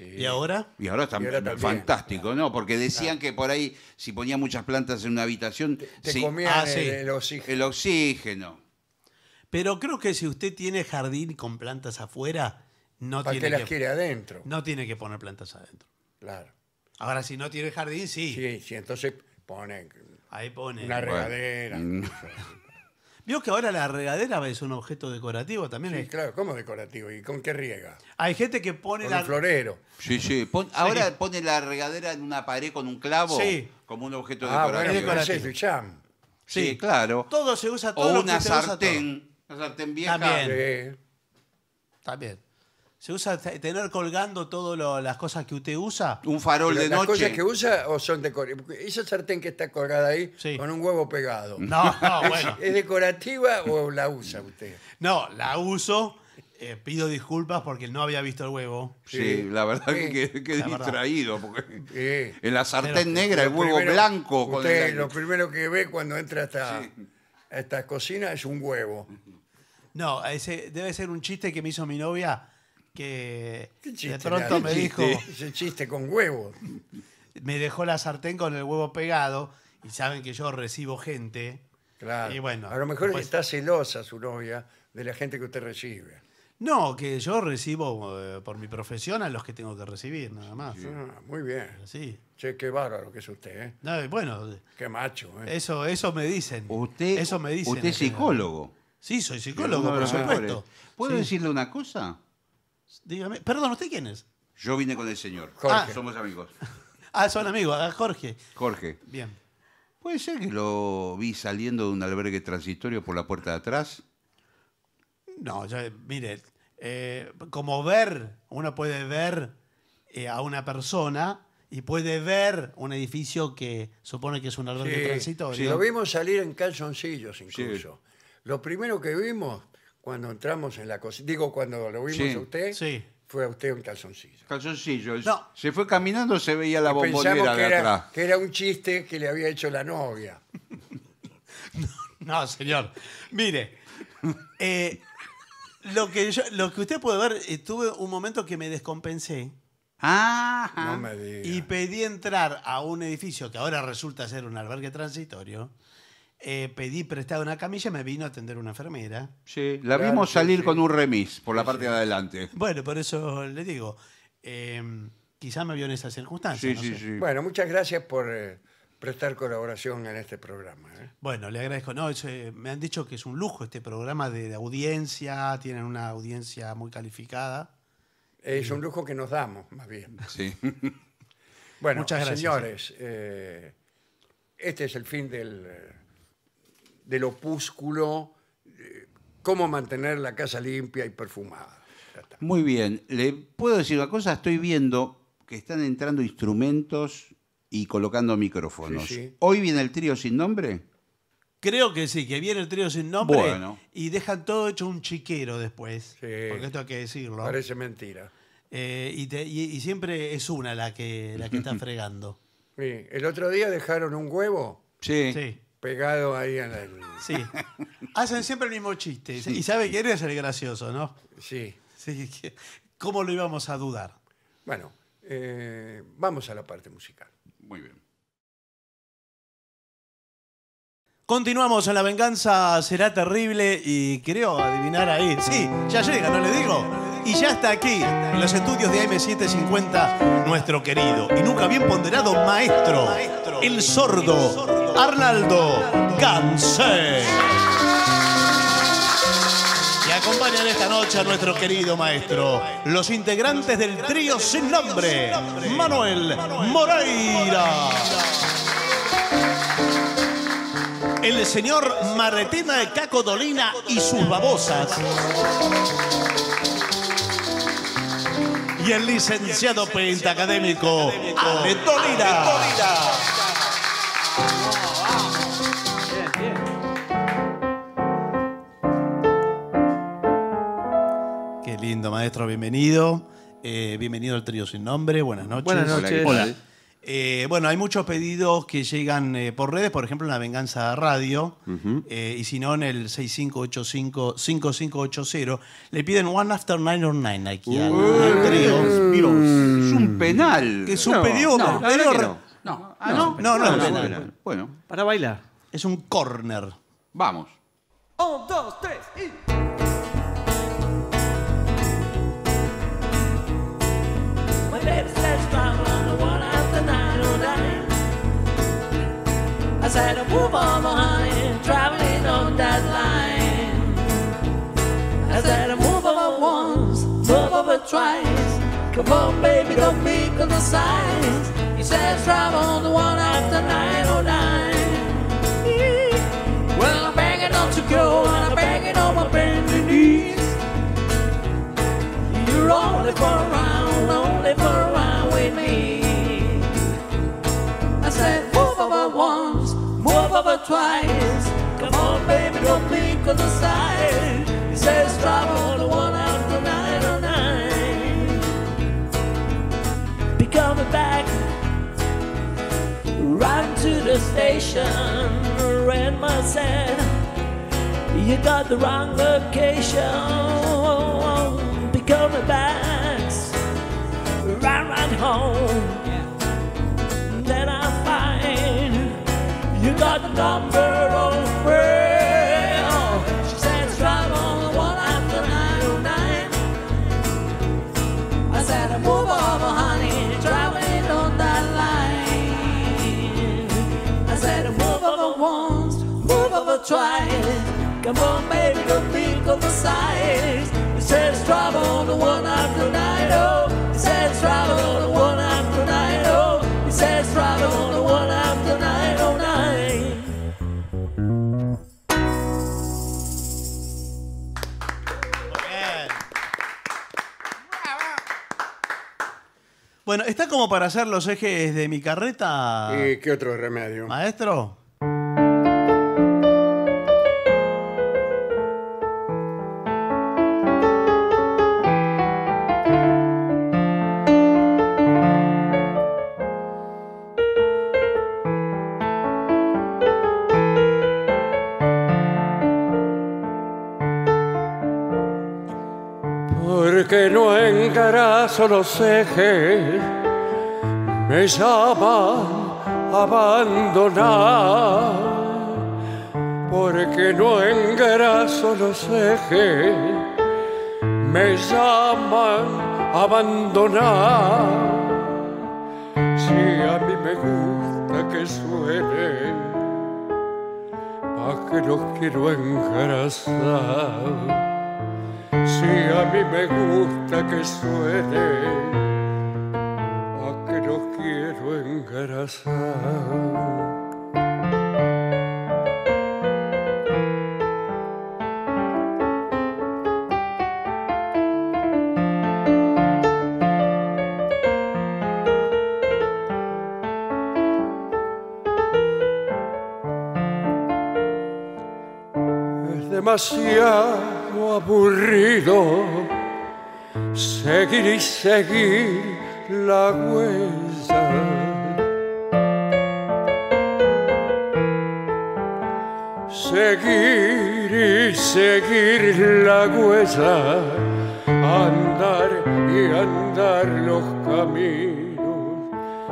C: ¿Y ahora? Y ahora, también, fantástico, ¿no? Porque decían ah. que por ahí, si ponía muchas plantas en una habitación, se comía ah, el, oxígeno.
B: Pero creo que si usted tiene jardín con plantas afuera, no tiene que las quiere adentro. No tiene que poner plantas adentro. Claro. Ahora, si no tiene jardín, sí. Sí, sí, entonces ponen. Ahí pone. Una regadera. Mm. Vio que ahora la regadera es un objeto decorativo también. Sí, claro, ¿cómo
C: decorativo? ¿Y con qué riega?
B: Hay gente que pone Con la.
C: florero. Sí, sí. ahora pone la regadera en una pared con un clavo como un objeto Ah, bueno, decorativo. sí, claro. Todo se usa, todo una usa, sartén,
B: una sartén vieja. También. También. ¿Se usa tener colgando todas las cosas que usted usa? Un farol de ¿Las cosas que usa o son decorativas?
A: Esa sartén que está colgada ahí con un huevo pegado. No, bueno. ¿Es decorativa o la usa usted?
B: No, la uso. Eh, pido disculpas porque no había visto el huevo.
C: Sí, la verdad que, que- distraído.
E: en la sartén negra, el huevo blanco. usted lo
A: primero que ve cuando entra a esta, cocina es un huevo.
B: No, ese debe ser un chiste que me hizo mi novia que de pronto me dijo... Ese chiste con huevo. Me dejó la sartén con el huevo pegado y saben que yo recibo gente. Claro. Y bueno, a lo mejor está celosa
A: su novia de la gente que usted recibe.
B: No, que yo recibo eh, por mi profesión a los que tengo que recibir, nada más.
A: Ah, muy bien. Sí. Che, qué bárbaro que es usted,
B: ¿eh? bueno. Qué macho, ¿eh? Eso, eso me dicen. Usted, eso me Usted es psicólogo. Sí, soy psicólogo, por supuesto. ¿Puedo decirle una cosa? Dígame, perdón, ¿usted quién es?
C: Yo vine con el señor. Jorge. Ah, somos amigos.
B: Ah, son amigos, ah, Jorge. Jorge. Bien.
C: Puede ser que lo vi saliendo de un albergue transitorio por la puerta de atrás.
B: No, mire, eh, como ver, uno puede ver eh, a una persona y puede ver un edificio que supone que es un albergue transitorio. sí. Lo vimos
A: salir en calzoncillos incluso. Lo primero que vimos cuando entramos en la cocina, digo, cuando lo vimos a usted, fue a usted un calzoncillo.
C: Calzoncillo. No. Se fue caminando, se veía la bombonera que de atrás. era,
A: que era un chiste que le había hecho la novia.
B: No, señor. Mire, eh, lo, que lo que usted puede ver, eh, tuve un momento que me descompensé Ah, No me diga. y pedí entrar a un edificio que ahora resulta ser un albergue transitorio eh, pedí prestada una camilla, me vino a atender una enfermera. Sí, la vimos salir con un
C: remis por la parte de adelante.
B: Bueno, por eso le digo, em, quizás me vio en esas circunstancias. Sí, sí, sí. Bueno, muchas gracias por eh,
A: prestar colaboración en este programa. ¿eh?
B: Bueno, le agradezco. No, me han dicho que es un lujo este programa de, audiencia, tienen una audiencia muy calificada. Es un lujo que nos
A: damos, más
D: bien.
E: Sí.
B: Bueno, Muchas gracias. señores,
A: este es el fin del del opúsculo, eh, cómo mantener la casa limpia y perfumada.
C: Muy bien, le puedo decir una cosa, estoy viendo que están entrando instrumentos y colocando micrófonos. ¿Hoy viene el trío sin nombre?
B: Creo que sí, que viene el trío sin nombre y dejan todo hecho un chiquero después, porque esto hay que decirlo. Parece mentira. Eh, y, siempre es una la que, la que está fregando.
A: El otro día dejaron un huevo Sí pegado ahí en el... Sí. Hacen siempre el mismo chiste.
C: Y
B: sabe quién es el gracioso, ¿no? Sí. sí. ¿Cómo lo íbamos a dudar? Bueno, eh, vamos a la parte musical. Muy bien. Continuamos en La Venganza Será Terrible y creo adivinar ahí. Sí, ya llega, no le digo. Y ya está aquí, en los estudios de AM750, nuestro querido y nunca bien ponderado maestro, el sordo Arnaldo Gansé. Y acompañan esta noche a nuestro querido maestro, los integrantes del trío sin nombre, Manuel Moreira. El señor Marretina de Caco Dolina y sus babosas y el licenciado académico de Dolina. maestro, bienvenido. Eh, bienvenido al trío sin nombre, buenas noches. Buenas noches. Hola. Eh, bueno, hay muchos pedidos que llegan eh, por redes, por ejemplo, en la Venganza Radio, y si no, en el 6585-5580. Le piden One After Nine or Nine aquí al, trío.
C: Es un penal.
B: es un pedido. no, no. No, no, Bueno, Para bailar. Es un corner. vamos.
F: Un, dos, tres y. lips, let's on the one after nine or nine. I said, I move on behind, traveling on that line. I said, I move over once, move over twice. Come on, baby, don't peek on the He says, travel on the one after nine or nine. Well, I'm banging on to go, and I'm banging on my friends. You're only for a round, only for a round with me. I said, move over once, move over twice. Come on, baby, don't blink on the side. He says, travel the one out the nine. Oh Be coming back. Ran to the station, Grandma said, You got the wrong location. Backs, right right home. Yeah. Then I find you got the number She says drive on the one after oh I said move over, honey, driving on that line. I said move over once, move over twice. Come on, baby, go think of the size. said it's trouble on the one after night, oh. He said it's trouble on the one after night, oh. He said it's trouble on the one after night, oh night.
B: Bueno, está como para hacer los ejes de mi carreta. ¿Y qué otro remedio? Maestro.
D: no los ejes me llaman abandonar porque no engraso los ejes, me llaman abandonar. Si a mí me gusta que suene, pa' que los quiero engrasar. Si a mí me gusta que suene, a que no
E: quiero engrasar.
D: demasiado aburrido seguir y seguir la huella. Seguir y seguir la huella, andar y andar los caminos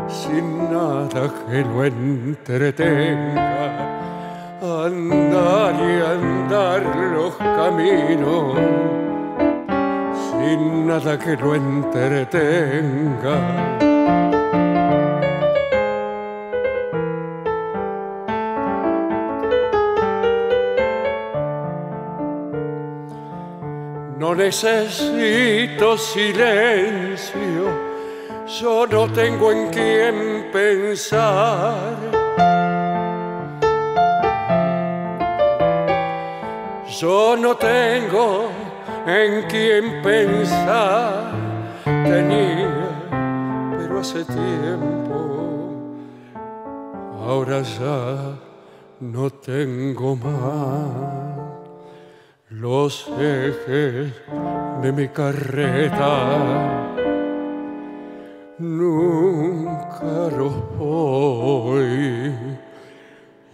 D: sin nada que lo entretenga andar y andar los caminos sin nada que lo entretenga. No necesito silencio, yo no tengo en quién pensar Yo no tengo en quien pensar, tenía, pero hace tiempo, ahora ya no tengo más. Los ejes de mi carreta nunca los voy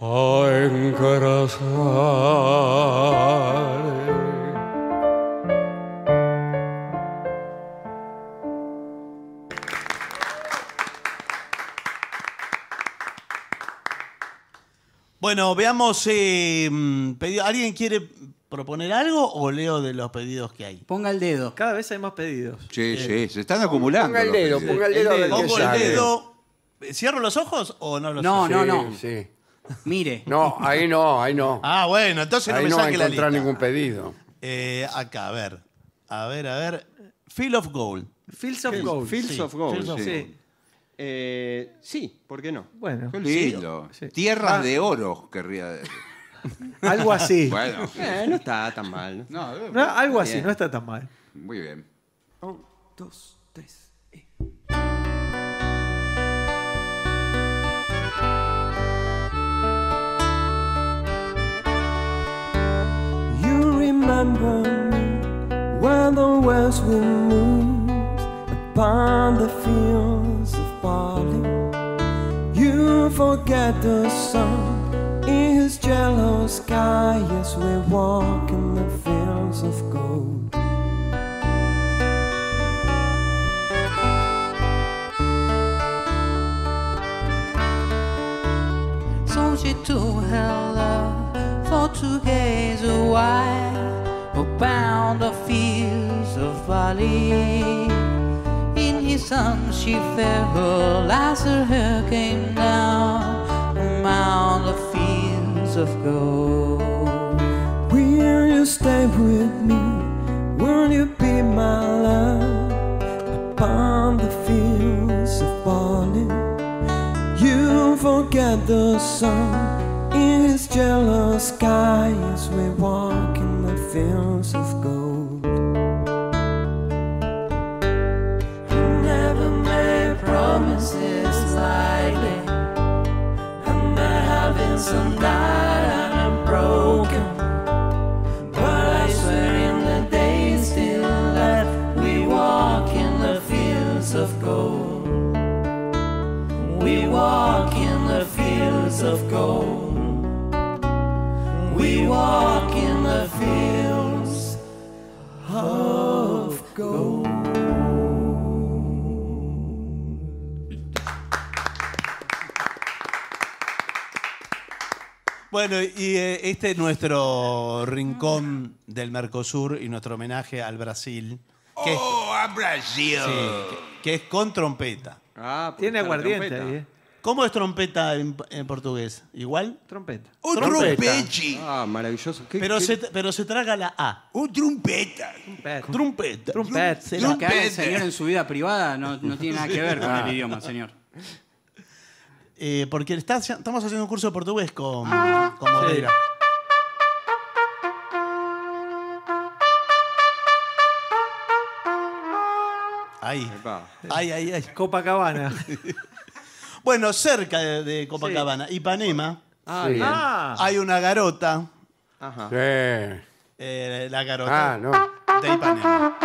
D: a
B: Bueno, veamos, eh, mm, ¿alguien quiere proponer algo o leo de los pedidos que hay? Ponga el dedo. Cada vez hay más pedidos. Sí, eh, sí, se están acumulando. Ponga el dedo, ponga el dedo Pongo el dedo. ¿Cierro los ojos o no los No, no, no. Sí. Mire. No, ahí no, ahí no. Ah, bueno, entonces no me no la encontrar
A: ningún pedido.
B: Eh, acá, a ver. A ver, a ver. Field of Gold. Fields of Gold. Fields of Gold, sí. Eh, sí, ¿por qué no?
E: Bueno.
C: Tierra ah. de oro, querría decir. Algo así. Bueno, eh, no está tan mal. ¿no? algo así, no está tan mal. muy bien.
E: Un, dos, tres. remember me
F: when the west wind moves upon the fields of barley. You forget the sun in his yellow sky as we walk in the fields of gold. Sold to her to gaze a while Upon the fields of valley. In his sun she fell As her hair came down Among the fields of gold Will you stay with me? Will you be my love? Upon the fields of barley, You forget the sun in his jello sky as we walk in the fields of gold. I never made promises lightly. I'm not having some night and I'm broken. But I swear in the days still left, we walk in the fields of gold. We walk in the fields of gold. we walk in the fields of gold.
B: Bueno, y eh, este es nuestro rincón del Mercosur y nuestro homenaje al Brasil. Que es, ¡Oh, a Brasil! sí, que- es con trompeta. Ah, Tiene aguardiente ¿Cómo es trompeta en, portugués? ¿Igual? Trompeta. ¡Un Ah, maravilloso. Pero se, traga la A. ¡Un trompeta! Trompeta. Trompeta. Lo que haga el señor en su vida privada no, tiene nada que ver con el ah. idioma, señor. Eh, porque estamos haciendo un curso de portugués con, ah. con Moreira. Ahí. Ay, Copacabana. Bueno, cerca de, Copacabana, Ipanema, ah, ah. hay una garota, Ajá. eh, la garota Ah, no. de Ipanema.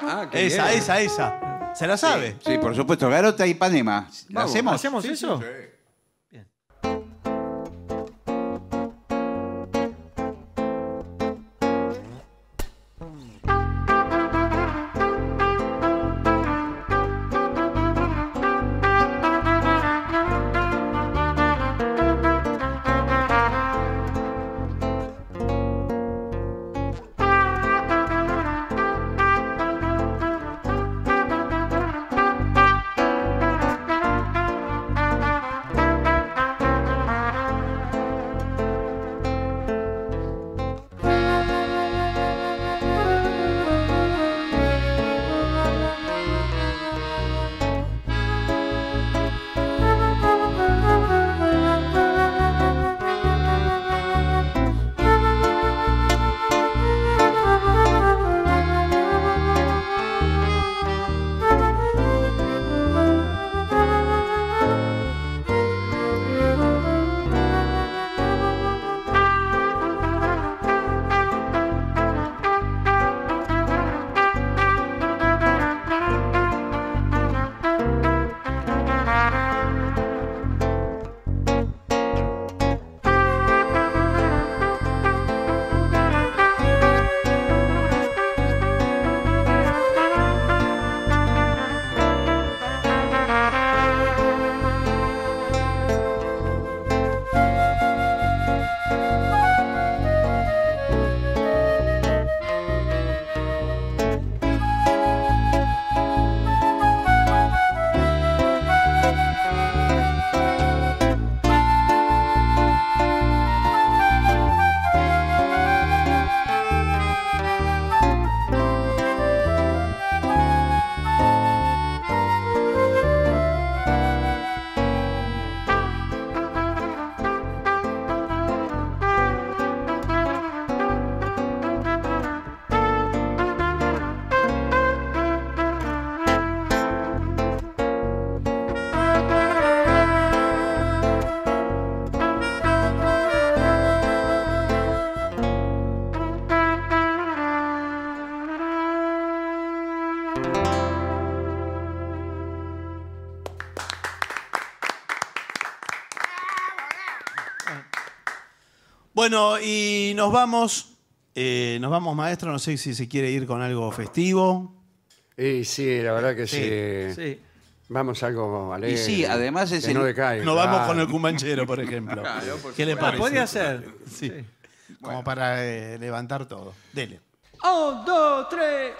B: Ah, Esa, esa, esa. ¿Se la sabe?
C: Sí, por supuesto, Garota de Ipanema,
B: ¿La hacemos? ¿Hacemos eso? Bueno, y nos vamos. Eh, nos vamos, maestro. No sé si se quiere ir con algo festivo. Y sí, la verdad que sí.
A: sí. Vamos a algo alegre. Y sí, además es que no Nos vamos con el cumanchero, por ejemplo. ¿Qué le parece?
B: Podría ser. Sí. Como para eh, levantar todo. Dele.
F: Un, dos, tres.